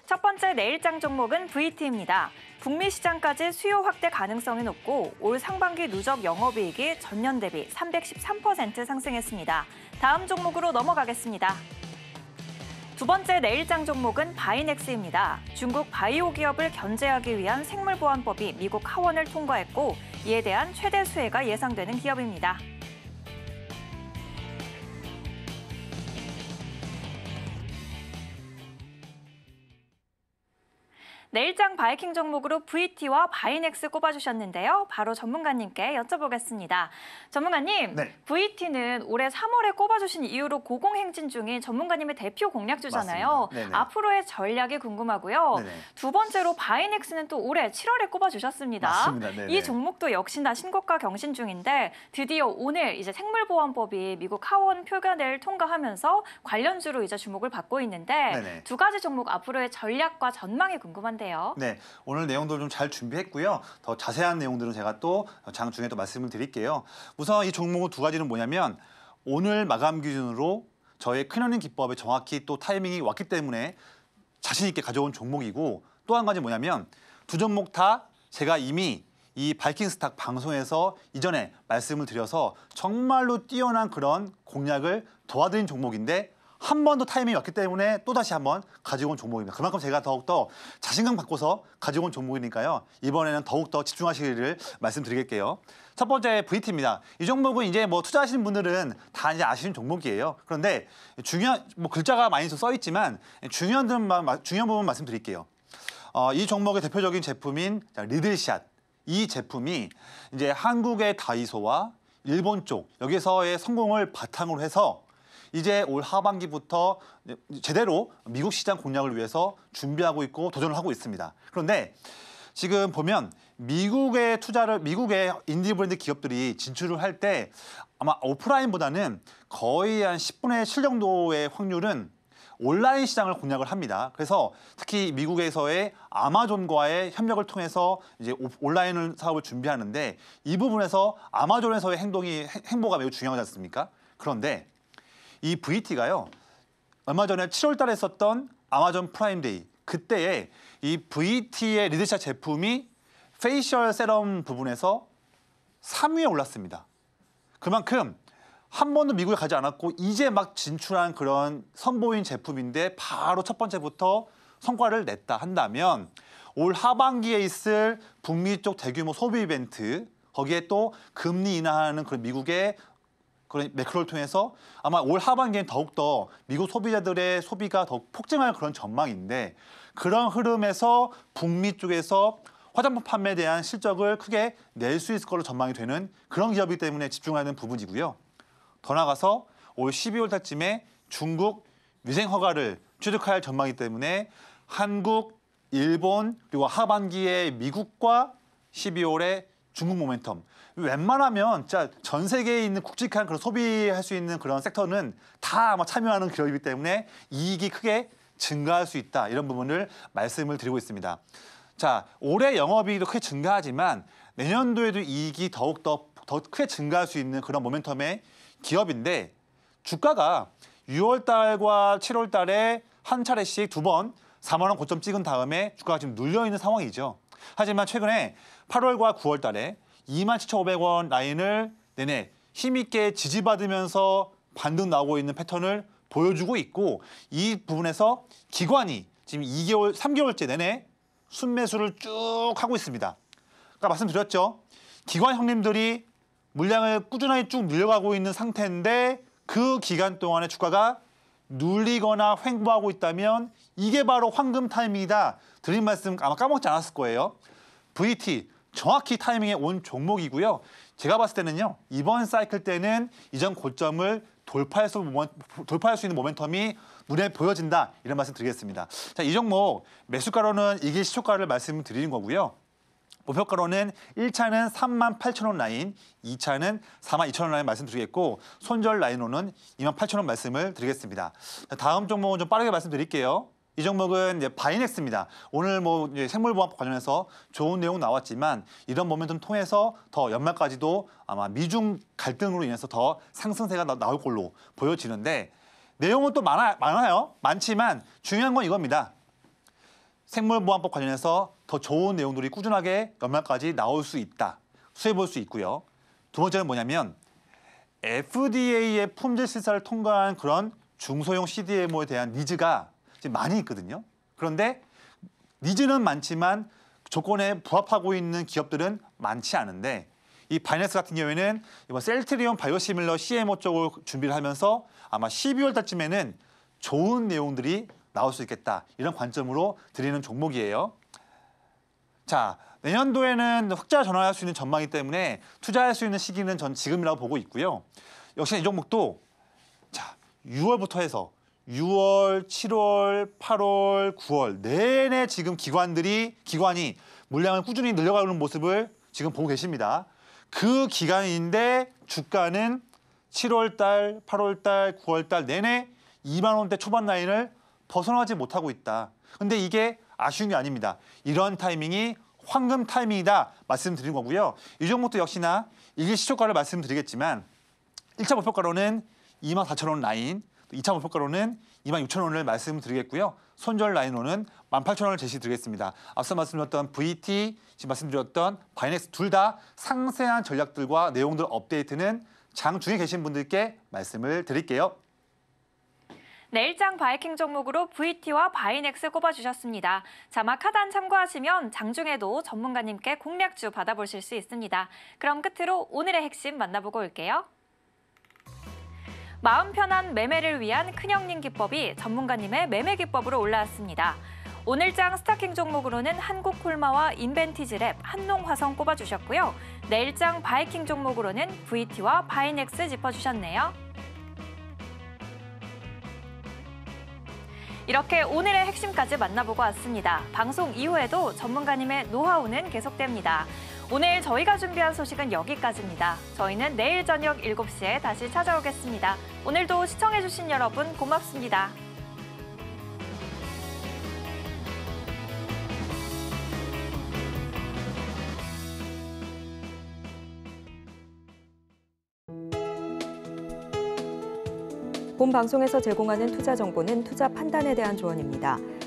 첫 번째 내일장 종목은 VT입니다. 북미 시장까지 수요 확대 가능성이 높고 올 상반기 누적 영업이익이 전년 대비 313% 상승했습니다. 다음 종목으로 넘어가겠습니다. 두 번째 내일장 종목은 바이넥스입니다. 중국 바이오 기업을 견제하기 위한 생물보안법이 미국 하원을 통과했고 이에 대한 최대 수혜가 예상되는 기업입니다. 내일장 네, 바이킹 종목으로 VT와 바이넥스 꼽아주셨는데요. 바로 전문가님께 여쭤보겠습니다. 전문가님, 네. VT는 올해 3월에 꼽아주신 이후로 고공행진 중인 전문가님의 대표 공략주잖아요. 앞으로의 전략이 궁금하고요. 네네. 두 번째로 바이넥스는 또 올해 7월에 꼽아주셨습니다. 이 종목도 역시나 신고가 경신 중인데 드디어 오늘 이제 생물보험법이 미국 하원 표결을 통과하면서 관련주로 이제 주목을 받고 있는데 네네. 두 가지 종목 앞으로의 전략과 전망이 궁금한데요. 해주세요. 네, 오늘 내용들 좀 잘 준비했고요. 더 자세한 내용들은 제가 또 장중에 또 말씀을 드릴게요. 우선 이 종목 은두 가지는 뭐냐면 오늘 마감 기준으로 저의 큰언닝 기법에 정확히 또 타이밍이 왔기 때문에 자신 있게 가져온 종목이고 또 한 가지 뭐냐면 두 종목 다 제가 이미 이 바이킹스탁 방송에서 이전에 말씀을 드려서 정말로 뛰어난 그런 공략을 도와드린 종목인데 한번더 타이밍이 왔기 때문에 또다시 한 번 가지고 온 종목입니다. 그만큼 제가 더욱더 자신감 갖고서 가지고 온 종목이니까요. 이번에는 더욱더 집중하시기를 말씀드리겠게요. 첫 번째 VT입니다. 이 종목은 이제 뭐 투자하시는 분들은 다 이제 아시는 종목이에요. 그런데 중요한 뭐 글자가 많이 써 있지만 중요한 부분만 중요한 부분 말씀드릴게요. 어, 이 종목의 대표적인 제품인 리들샷 이 제품이 이제 한국의 다이소와 일본 쪽 여기서의 성공을 바탕으로 해서 이제 올 하반기부터 제대로 미국 시장 공략을 위해서 준비하고 있고 도전을 하고 있습니다. 그런데 지금 보면 미국의 투자를 미국의 인디 브랜드 기업들이 진출을 할 때 아마 오프라인보다는 거의 한 10분의 7 정도의 확률은 온라인 시장을 공략을 합니다. 그래서 특히 미국에서의 아마존과의 협력을 통해서 이제 온라인 사업을 준비하는데 이 부분에서 아마존에서의 행동이 행보가 매우 중요하지 않습니까? 그런데 이 VT가요. 얼마 전에 7월 달에 썼던 아마존 프라임데이 그때에 이 VT의 리드샷 제품이 페이셜 세럼 부분에서 3위에 올랐습니다. 그만큼 한 번도 미국에 가지 않았고 이제 막 진출한 그런 선보인 제품인데 바로 첫 번째부터 성과를 냈다 한다면 올 하반기에 있을 북미 쪽 대규모 소비 이벤트 거기에 또 금리 인하하는 그런 미국의 그런 매크로를 통해서 아마 올 하반기엔 더욱더 미국 소비자들의 소비가 더욱 폭증할 그런 전망인데 그런 흐름에서 북미 쪽에서 화장품 판매에 대한 실적을 크게 낼 수 있을 것으로 전망이 되는 그런 기업이기 때문에 집중하는 부분이고요. 더 나아가서 올 12월 달쯤에 중국 위생 허가를 취득할 전망이 기 때문에 한국, 일본 그리고 하반기에 미국과 12월에 중국 모멘텀. 웬만하면 진짜 전 세계에 있는 굵직한 그런 소비할 수 있는 그런 섹터는 다 아마 참여하는 기업이기 때문에 이익이 크게 증가할 수 있다. 이런 부분을 말씀을 드리고 있습니다. 자, 올해 영업이익도 크게 증가하지만 내년도에도 이익이 더욱더 더 크게 증가할 수 있는 그런 모멘텀의 기업인데 주가가 6월 달과 7월 달에 한 차례씩 두번 4만 원 고점 찍은 다음에 주가가 지금 눌려 있는 상황이죠. 하지만 최근에 8월과 9월 달에 27,500원 라인을 내내 힘있게 지지받으면서 반등 나오고 있는 패턴을 보여주고 있고 이 부분에서 기관이 지금 2개월, 3개월째 내내 순매수를 쭉 하고 있습니다. 아까 말씀드렸죠. 기관 형님들이 물량을 꾸준하게 쭉 늘려가고 있는 상태인데 그 기간 동안에 주가가 눌리거나 횡보하고 있다면 이게 바로 황금 타임이다. 드린 말씀 아마 까먹지 않았을 거예요. VT, 정확히 타이밍에 온 종목이고요. 제가 봤을 때는요. 이번 사이클 때는 이전 고점을 돌파할 수, 돌파할 수 있는 모멘텀이 눈에 보여진다 이런 말씀 드리겠습니다. 자, 이 종목 매수가로는 이길 시초가를 말씀드리는 거고요. 목표가로는 1차는 3 8 0 0 0원 라인, 2차는 4 2 0 0 0원 라인 말씀드리겠고 손절 라인으로는 2 8 0 0 0원 말씀을 드리겠습니다. 자, 다음 종목은 좀 빠르게 말씀드릴게요. 이 종목은 이제 바이넥스입니다. 오늘 뭐 생물보험 관련해서 좋은 내용 나왔지만 이런 모멘텀 통해서 더 연말까지도 아마 미중 갈등으로 인해서 더 상승세가 나, 올 걸로 보여지는데 내용은 또 많아, 많아요. 많지만 중요한 건 이겁니다. 생물보안법 관련해서 더 좋은 내용들이 꾸준하게 연말까지 나올 수 있다. 수혜볼 수 있고요. 두 번째는 뭐냐면 FDA의 품질 실사를 통과한 그런 중소형 CDMO에 대한 니즈가 지금 많이 있거든요. 그런데 니즈는 많지만 조건에 부합하고 있는 기업들은 많지 않은데 이 바이낸스 같은 경우에는 이번 셀트리온 바이오시밀러 CMO 쪽을 준비를 하면서 아마 12월 달쯤에는 좋은 내용들이 나올 수 있겠다 이런 관점으로 드리는 종목이에요. 자 내년도에는 흑자 전환할 수 있는 전망이기 때문에 투자할 수 있는 시기는 전 지금이라고 보고 있고요. 역시 이 종목도 자 6월부터 해서 6월, 7월, 8월, 9월 내내 지금 기관들이 기관이 물량을 꾸준히 늘려가는 모습을 지금 보고 계십니다. 그 기간인데 주가는 7월 달, 8월 달, 9월 달 내내 2만 원대 초반 라인을 벗어나지 못하고 있다. 근데 이게 아쉬운 게 아닙니다. 이런 타이밍이 황금 타이밍이다 말씀드린 거고요. 이 종목도 역시나 이게 시초가를 말씀드리겠지만 1차 목표가로는 2만 4천 원 라인, 이차 목표가로는 26,000원을 말씀드리겠고요. 손절 라인로는 18,000원을 제시드리겠습니다. 앞서 말씀드렸던 VT, 지금 말씀드렸던 바이넥스 둘 다 상세한 전략들과 내용들 업데이트는 장 중에 계신 분들께 말씀을 드릴게요. 내일장 네, 바이킹 종목으로 VT와 바이넥스 꼽아주셨습니다. 자막 하단 참고하시면 장중에도 전문가님께 공략주 받아보실 수 있습니다. 그럼 끝으로 오늘의 핵심 만나보고 올게요. 마음 편한 매매를 위한 큰형님 기법이 전문가님의 매매 기법으로 올라왔습니다. 오늘장 스타킹 종목으로는 한국콜마와 인벤티지랩, 한농화성 꼽아주셨고요. 내일장 바이킹 종목으로는 VT와 바이넥스 짚어주셨네요. 이렇게 오늘의 핵심까지 만나보고 왔습니다. 방송 이후에도 전문가님의 노하우는 계속됩니다. 오늘 저희가 준비한 소식은 여기까지입니다. 저희는 내일 저녁 7시에 다시 찾아오겠습니다. 오늘도 시청해주신 여러분 고맙습니다. 방송에서 제공하는 투자 정보는 투자 판단에 대한 조언입니다.